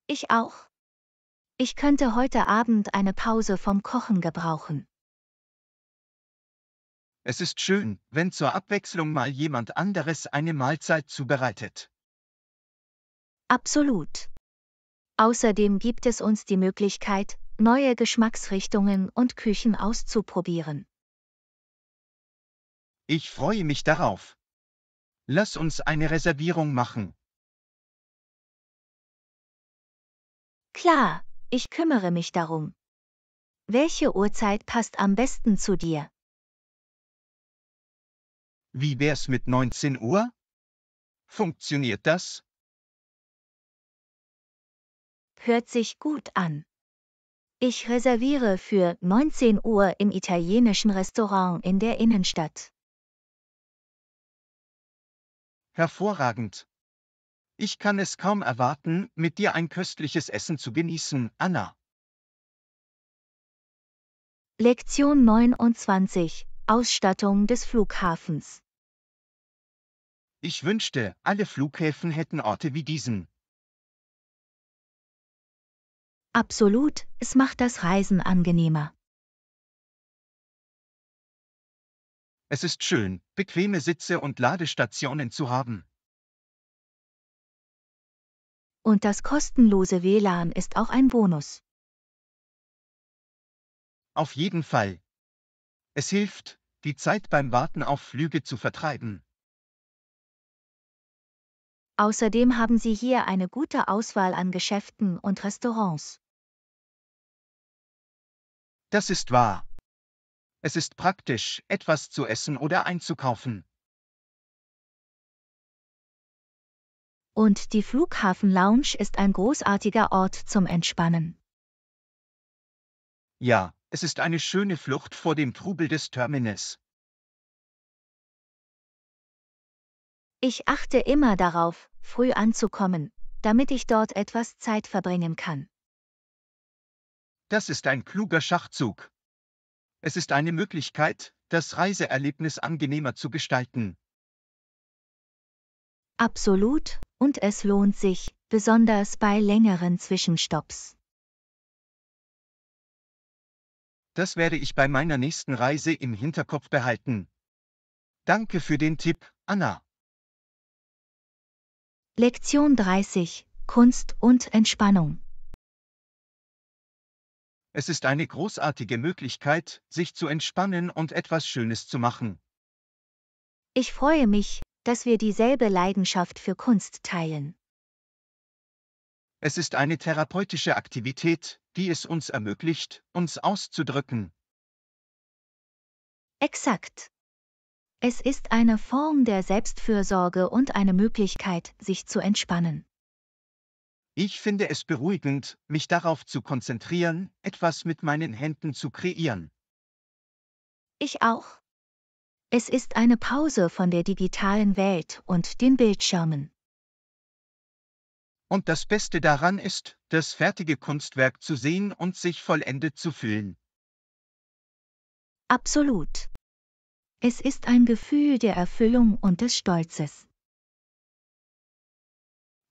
Ich auch. Ich könnte heute Abend eine Pause vom Kochen gebrauchen. Es ist schön, wenn zur Abwechslung mal jemand anderes eine Mahlzeit zubereitet. Absolut. Außerdem gibt es uns die Möglichkeit, neue Geschmacksrichtungen und Küchen auszuprobieren. Ich freue mich darauf. Lass uns eine Reservierung machen. Klar, ich kümmere mich darum. Welche Uhrzeit passt am besten zu dir? Wie wär's mit 19 Uhr? Funktioniert das? Hört sich gut an. Ich reserviere für 19 Uhr im italienischen Restaurant in der Innenstadt. Hervorragend. Ich kann es kaum erwarten, mit dir ein köstliches Essen zu genießen, Anna. Lektion 29 Ausstattung des Flughafens ich wünschte, alle Flughäfen hätten Orte wie diesen. Absolut, es macht das Reisen angenehmer. Es ist schön, bequeme Sitze und Ladestationen zu haben. Und das kostenlose WLAN ist auch ein Bonus. Auf jeden Fall. Es hilft, die Zeit beim Warten auf Flüge zu vertreiben. Außerdem haben Sie hier eine gute Auswahl an Geschäften und Restaurants. Das ist wahr. Es ist praktisch, etwas zu essen oder einzukaufen. Und die Flughafen-Lounge ist ein großartiger Ort zum Entspannen. Ja, es ist eine schöne Flucht vor dem Trubel des Terminals. Ich achte immer darauf, früh anzukommen, damit ich dort etwas Zeit verbringen kann. Das ist ein kluger Schachzug. Es ist eine Möglichkeit, das Reiseerlebnis angenehmer zu gestalten. Absolut, und es lohnt sich, besonders bei längeren Zwischenstopps. Das werde ich bei meiner nächsten Reise im Hinterkopf behalten. Danke für den Tipp, Anna. Lektion 30 Kunst und Entspannung Es ist eine großartige Möglichkeit, sich zu entspannen und etwas Schönes zu machen. Ich freue mich, dass wir dieselbe Leidenschaft für Kunst teilen. Es ist eine therapeutische Aktivität, die es uns ermöglicht, uns auszudrücken. Exakt. Es ist eine Form der Selbstfürsorge und eine Möglichkeit, sich zu entspannen. Ich finde es beruhigend, mich darauf zu konzentrieren, etwas mit meinen Händen zu kreieren. Ich auch. Es ist eine Pause von der digitalen Welt und den Bildschirmen. Und das Beste daran ist, das fertige Kunstwerk zu sehen und sich vollendet zu fühlen. Absolut. Es ist ein Gefühl der Erfüllung und des Stolzes.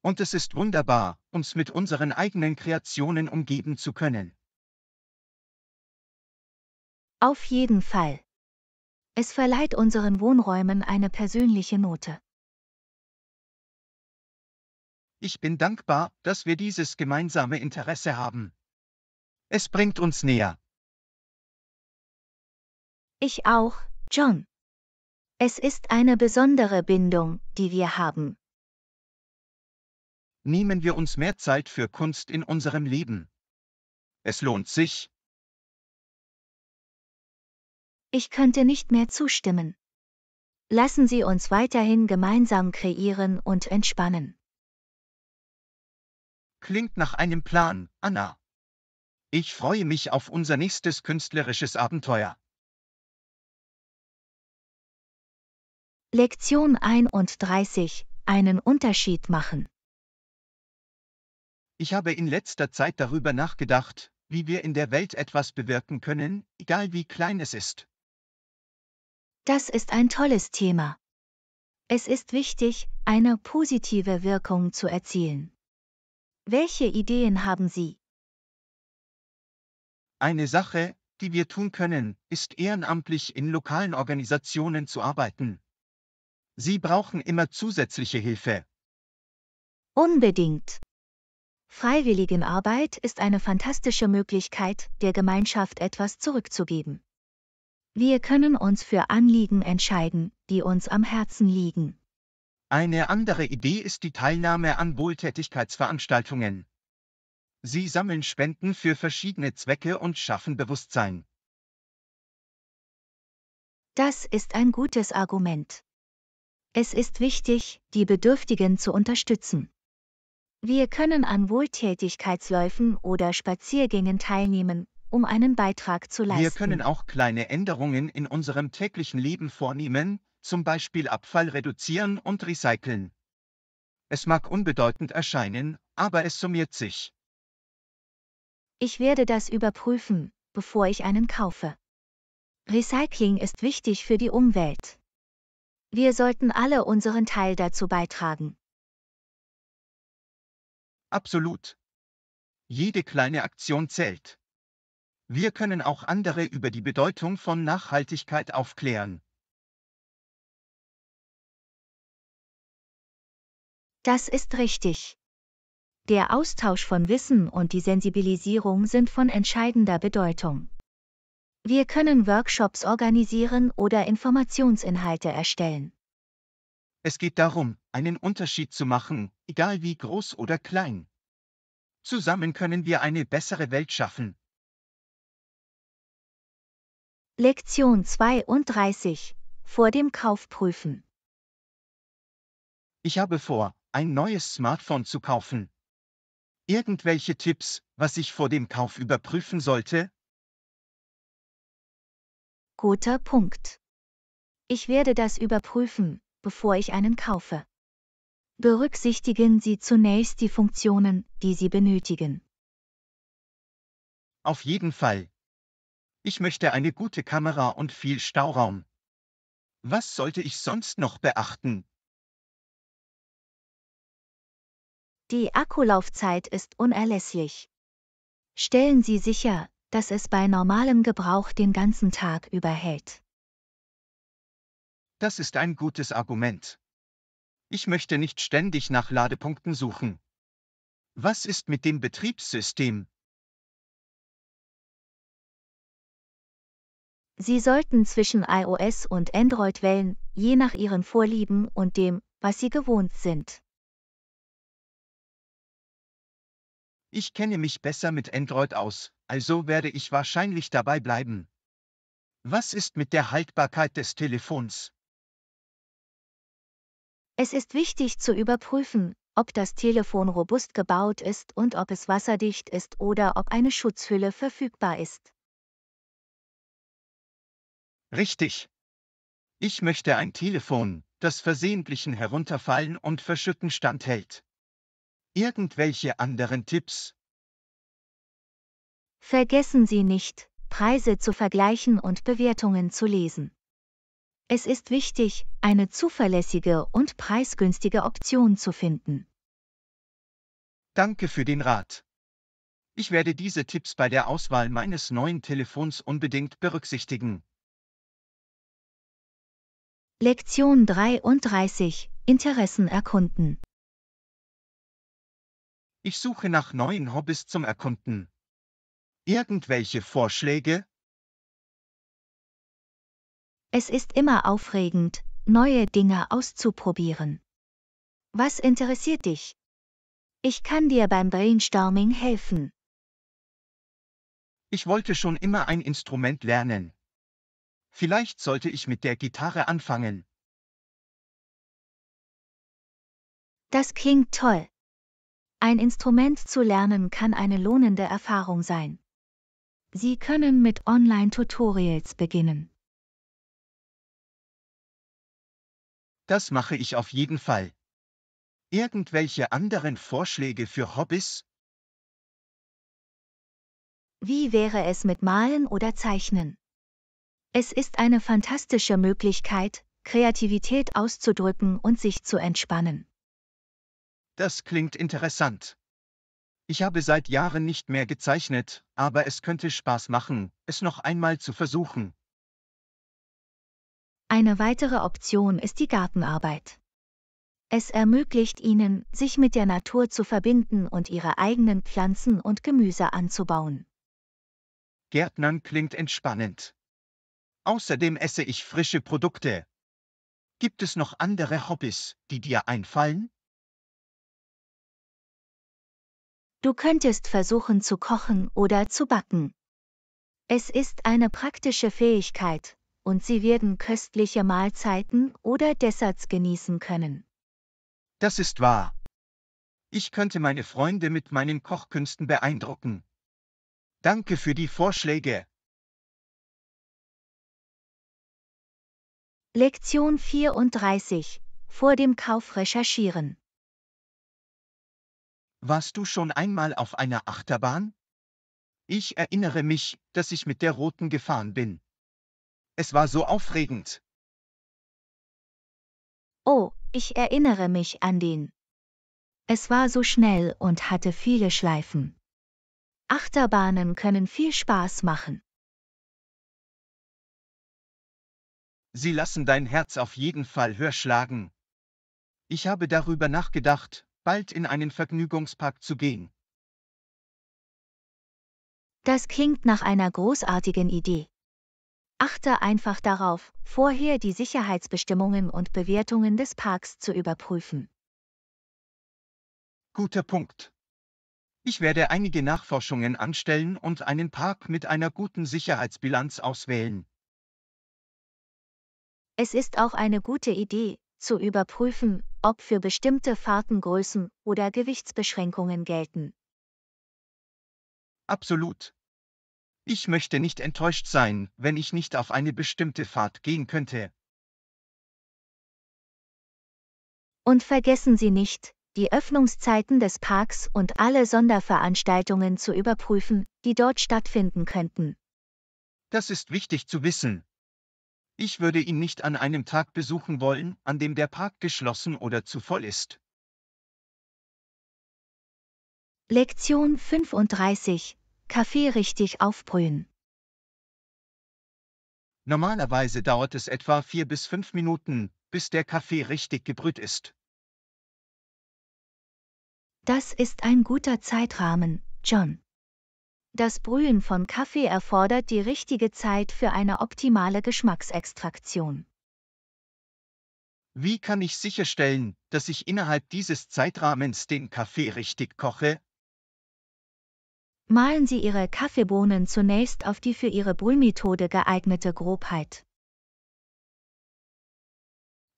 Und es ist wunderbar, uns mit unseren eigenen Kreationen umgeben zu können. Auf jeden Fall. Es verleiht unseren Wohnräumen eine persönliche Note. Ich bin dankbar, dass wir dieses gemeinsame Interesse haben. Es bringt uns näher. Ich auch, John. Es ist eine besondere Bindung, die wir haben. Nehmen wir uns mehr Zeit für Kunst in unserem Leben. Es lohnt sich. Ich könnte nicht mehr zustimmen. Lassen Sie uns weiterhin gemeinsam kreieren und entspannen. Klingt nach einem Plan, Anna. Ich freue mich auf unser nächstes künstlerisches Abenteuer. Lektion 31 einen Unterschied machen. Ich habe in letzter Zeit darüber nachgedacht, wie wir in der Welt etwas bewirken können, egal wie klein es ist. Das ist ein tolles Thema. Es ist wichtig, eine positive Wirkung zu erzielen. Welche Ideen haben Sie? Eine Sache, die wir tun können, ist ehrenamtlich in lokalen Organisationen zu arbeiten, Sie brauchen immer zusätzliche Hilfe. Unbedingt. Freiwilligenarbeit ist eine fantastische Möglichkeit, der Gemeinschaft etwas zurückzugeben. Wir können uns für Anliegen entscheiden, die uns am Herzen liegen. Eine andere Idee ist die Teilnahme an Wohltätigkeitsveranstaltungen. Sie sammeln Spenden für verschiedene Zwecke und schaffen Bewusstsein. Das ist ein gutes Argument. Es ist wichtig, die Bedürftigen zu unterstützen. Wir können an Wohltätigkeitsläufen oder Spaziergängen teilnehmen, um einen Beitrag zu leisten. Wir können auch kleine Änderungen in unserem täglichen Leben vornehmen, zum Beispiel Abfall reduzieren und recyceln. Es mag unbedeutend erscheinen, aber es summiert sich. Ich werde das überprüfen, bevor ich einen kaufe. Recycling ist wichtig für die Umwelt. Wir sollten alle unseren Teil dazu beitragen. Absolut. Jede kleine Aktion zählt. Wir können auch andere über die Bedeutung von Nachhaltigkeit aufklären. Das ist richtig. Der Austausch von Wissen und die Sensibilisierung sind von entscheidender Bedeutung. Wir können Workshops organisieren oder Informationsinhalte erstellen. Es geht darum, einen Unterschied zu machen, egal wie groß oder klein. Zusammen können wir eine bessere Welt schaffen. Lektion 32. Vor dem Kauf prüfen. Ich habe vor, ein neues Smartphone zu kaufen. Irgendwelche Tipps, was ich vor dem Kauf überprüfen sollte? Guter Punkt. Ich werde das überprüfen, bevor ich einen kaufe. Berücksichtigen Sie zunächst die Funktionen, die Sie benötigen. Auf jeden Fall. Ich möchte eine gute Kamera und viel Stauraum. Was sollte ich sonst noch beachten? Die Akkulaufzeit ist unerlässlich. Stellen Sie sicher, dass es bei normalem Gebrauch den ganzen Tag überhält. Das ist ein gutes Argument. Ich möchte nicht ständig nach Ladepunkten suchen. Was ist mit dem Betriebssystem? Sie sollten zwischen iOS und Android wählen, je nach Ihren Vorlieben und dem, was Sie gewohnt sind. Ich kenne mich besser mit Android aus, also werde ich wahrscheinlich dabei bleiben. Was ist mit der Haltbarkeit des Telefons? Es ist wichtig zu überprüfen, ob das Telefon robust gebaut ist und ob es wasserdicht ist oder ob eine Schutzhülle verfügbar ist. Richtig. Ich möchte ein Telefon, das versehentlichen Herunterfallen und Verschütten standhält irgendwelche anderen Tipps? Vergessen Sie nicht, Preise zu vergleichen und Bewertungen zu lesen. Es ist wichtig, eine zuverlässige und preisgünstige Option zu finden. Danke für den Rat. Ich werde diese Tipps bei der Auswahl meines neuen Telefons unbedingt berücksichtigen. Lektion 33 Interessen erkunden ich suche nach neuen Hobbys zum Erkunden. Irgendwelche Vorschläge? Es ist immer aufregend, neue Dinge auszuprobieren. Was interessiert dich? Ich kann dir beim Brainstorming helfen. Ich wollte schon immer ein Instrument lernen. Vielleicht sollte ich mit der Gitarre anfangen. Das klingt toll. Ein Instrument zu lernen kann eine lohnende Erfahrung sein. Sie können mit Online-Tutorials beginnen. Das mache ich auf jeden Fall. Irgendwelche anderen Vorschläge für Hobbys? Wie wäre es mit Malen oder Zeichnen? Es ist eine fantastische Möglichkeit, Kreativität auszudrücken und sich zu entspannen. Das klingt interessant. Ich habe seit Jahren nicht mehr gezeichnet, aber es könnte Spaß machen, es noch einmal zu versuchen. Eine weitere Option ist die Gartenarbeit. Es ermöglicht ihnen, sich mit der Natur zu verbinden und ihre eigenen Pflanzen und Gemüse anzubauen. Gärtnern klingt entspannend. Außerdem esse ich frische Produkte. Gibt es noch andere Hobbys, die dir einfallen? Du könntest versuchen zu kochen oder zu backen. Es ist eine praktische Fähigkeit, und Sie werden köstliche Mahlzeiten oder Desserts genießen können. Das ist wahr. Ich könnte meine Freunde mit meinen Kochkünsten beeindrucken. Danke für die Vorschläge. Lektion 34. Vor dem Kauf recherchieren. Warst du schon einmal auf einer Achterbahn? Ich erinnere mich, dass ich mit der roten gefahren bin. Es war so aufregend. Oh, ich erinnere mich an den. Es war so schnell und hatte viele Schleifen. Achterbahnen können viel Spaß machen. Sie lassen dein Herz auf jeden Fall höher schlagen. Ich habe darüber nachgedacht bald in einen Vergnügungspark zu gehen. Das klingt nach einer großartigen Idee. Achte einfach darauf, vorher die Sicherheitsbestimmungen und Bewertungen des Parks zu überprüfen. Guter Punkt. Ich werde einige Nachforschungen anstellen und einen Park mit einer guten Sicherheitsbilanz auswählen. Es ist auch eine gute Idee, zu überprüfen, ob für bestimmte Fahrten Größen- oder Gewichtsbeschränkungen gelten. Absolut. Ich möchte nicht enttäuscht sein, wenn ich nicht auf eine bestimmte Fahrt gehen könnte. Und vergessen Sie nicht, die Öffnungszeiten des Parks und alle Sonderveranstaltungen zu überprüfen, die dort stattfinden könnten. Das ist wichtig zu wissen. Ich würde ihn nicht an einem Tag besuchen wollen, an dem der Park geschlossen oder zu voll ist. Lektion 35. Kaffee richtig aufbrühen. Normalerweise dauert es etwa vier bis fünf Minuten, bis der Kaffee richtig gebrüht ist. Das ist ein guter Zeitrahmen, John. Das Brühen von Kaffee erfordert die richtige Zeit für eine optimale Geschmacksextraktion. Wie kann ich sicherstellen, dass ich innerhalb dieses Zeitrahmens den Kaffee richtig koche? Malen Sie Ihre Kaffeebohnen zunächst auf die für Ihre Brühmethode geeignete Grobheit.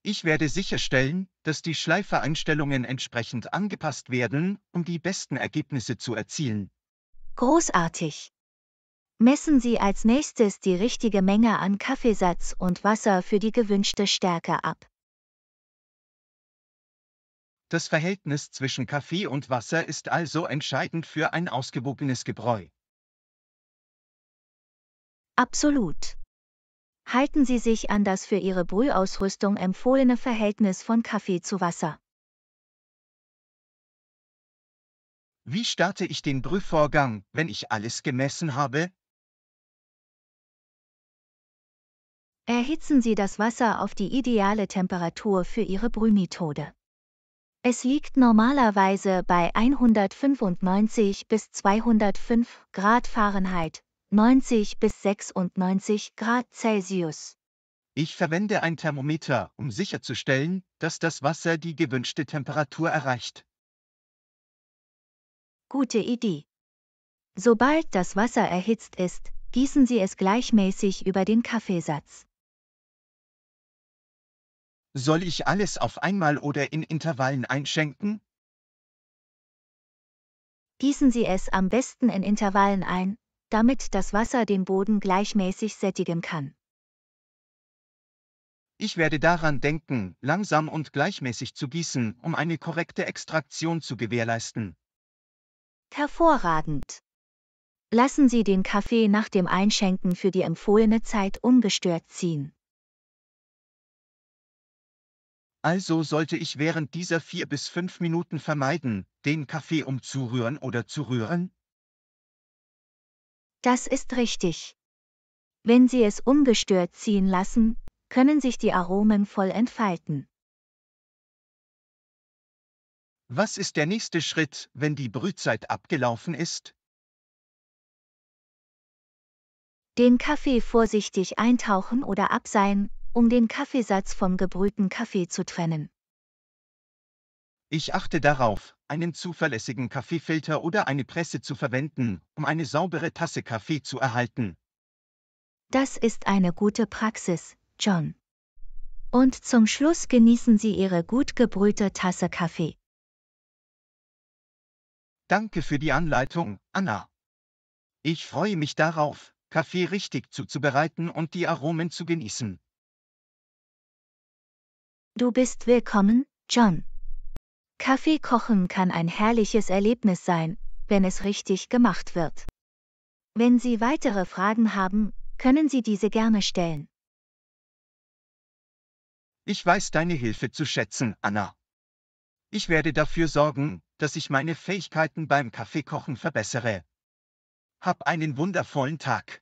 Ich werde sicherstellen, dass die Schleifereinstellungen entsprechend angepasst werden, um die besten Ergebnisse zu erzielen. Großartig! Messen Sie als nächstes die richtige Menge an Kaffeesatz und Wasser für die gewünschte Stärke ab. Das Verhältnis zwischen Kaffee und Wasser ist also entscheidend für ein ausgewogenes Gebräu. Absolut. Halten Sie sich an das für Ihre Brühausrüstung empfohlene Verhältnis von Kaffee zu Wasser. Wie starte ich den Prüfvorgang, wenn ich alles gemessen habe? Erhitzen Sie das Wasser auf die ideale Temperatur für Ihre Brühmethode. Es liegt normalerweise bei 195 bis 205 Grad Fahrenheit, 90 bis 96 Grad Celsius. Ich verwende ein Thermometer, um sicherzustellen, dass das Wasser die gewünschte Temperatur erreicht. Gute Idee. Sobald das Wasser erhitzt ist, gießen Sie es gleichmäßig über den Kaffeesatz. Soll ich alles auf einmal oder in Intervallen einschenken? Gießen Sie es am besten in Intervallen ein, damit das Wasser den Boden gleichmäßig sättigen kann. Ich werde daran denken, langsam und gleichmäßig zu gießen, um eine korrekte Extraktion zu gewährleisten. Hervorragend! Lassen Sie den Kaffee nach dem Einschenken für die empfohlene Zeit ungestört ziehen. Also sollte ich während dieser vier bis fünf Minuten vermeiden, den Kaffee umzurühren oder zu rühren? Das ist richtig. Wenn Sie es ungestört ziehen lassen, können sich die Aromen voll entfalten. Was ist der nächste Schritt, wenn die Brühzeit abgelaufen ist? Den Kaffee vorsichtig eintauchen oder abseihen, um den Kaffeesatz vom gebrühten Kaffee zu trennen. Ich achte darauf, einen zuverlässigen Kaffeefilter oder eine Presse zu verwenden, um eine saubere Tasse Kaffee zu erhalten. Das ist eine gute Praxis, John. Und zum Schluss genießen Sie Ihre gut gebrühte Tasse Kaffee. Danke für die Anleitung, Anna. Ich freue mich darauf, Kaffee richtig zuzubereiten und die Aromen zu genießen. Du bist willkommen, John. Kaffee kochen kann ein herrliches Erlebnis sein, wenn es richtig gemacht wird. Wenn Sie weitere Fragen haben, können Sie diese gerne stellen. Ich weiß deine Hilfe zu schätzen, Anna. Ich werde dafür sorgen, dass ich meine Fähigkeiten beim Kaffeekochen verbessere. Hab einen wundervollen Tag!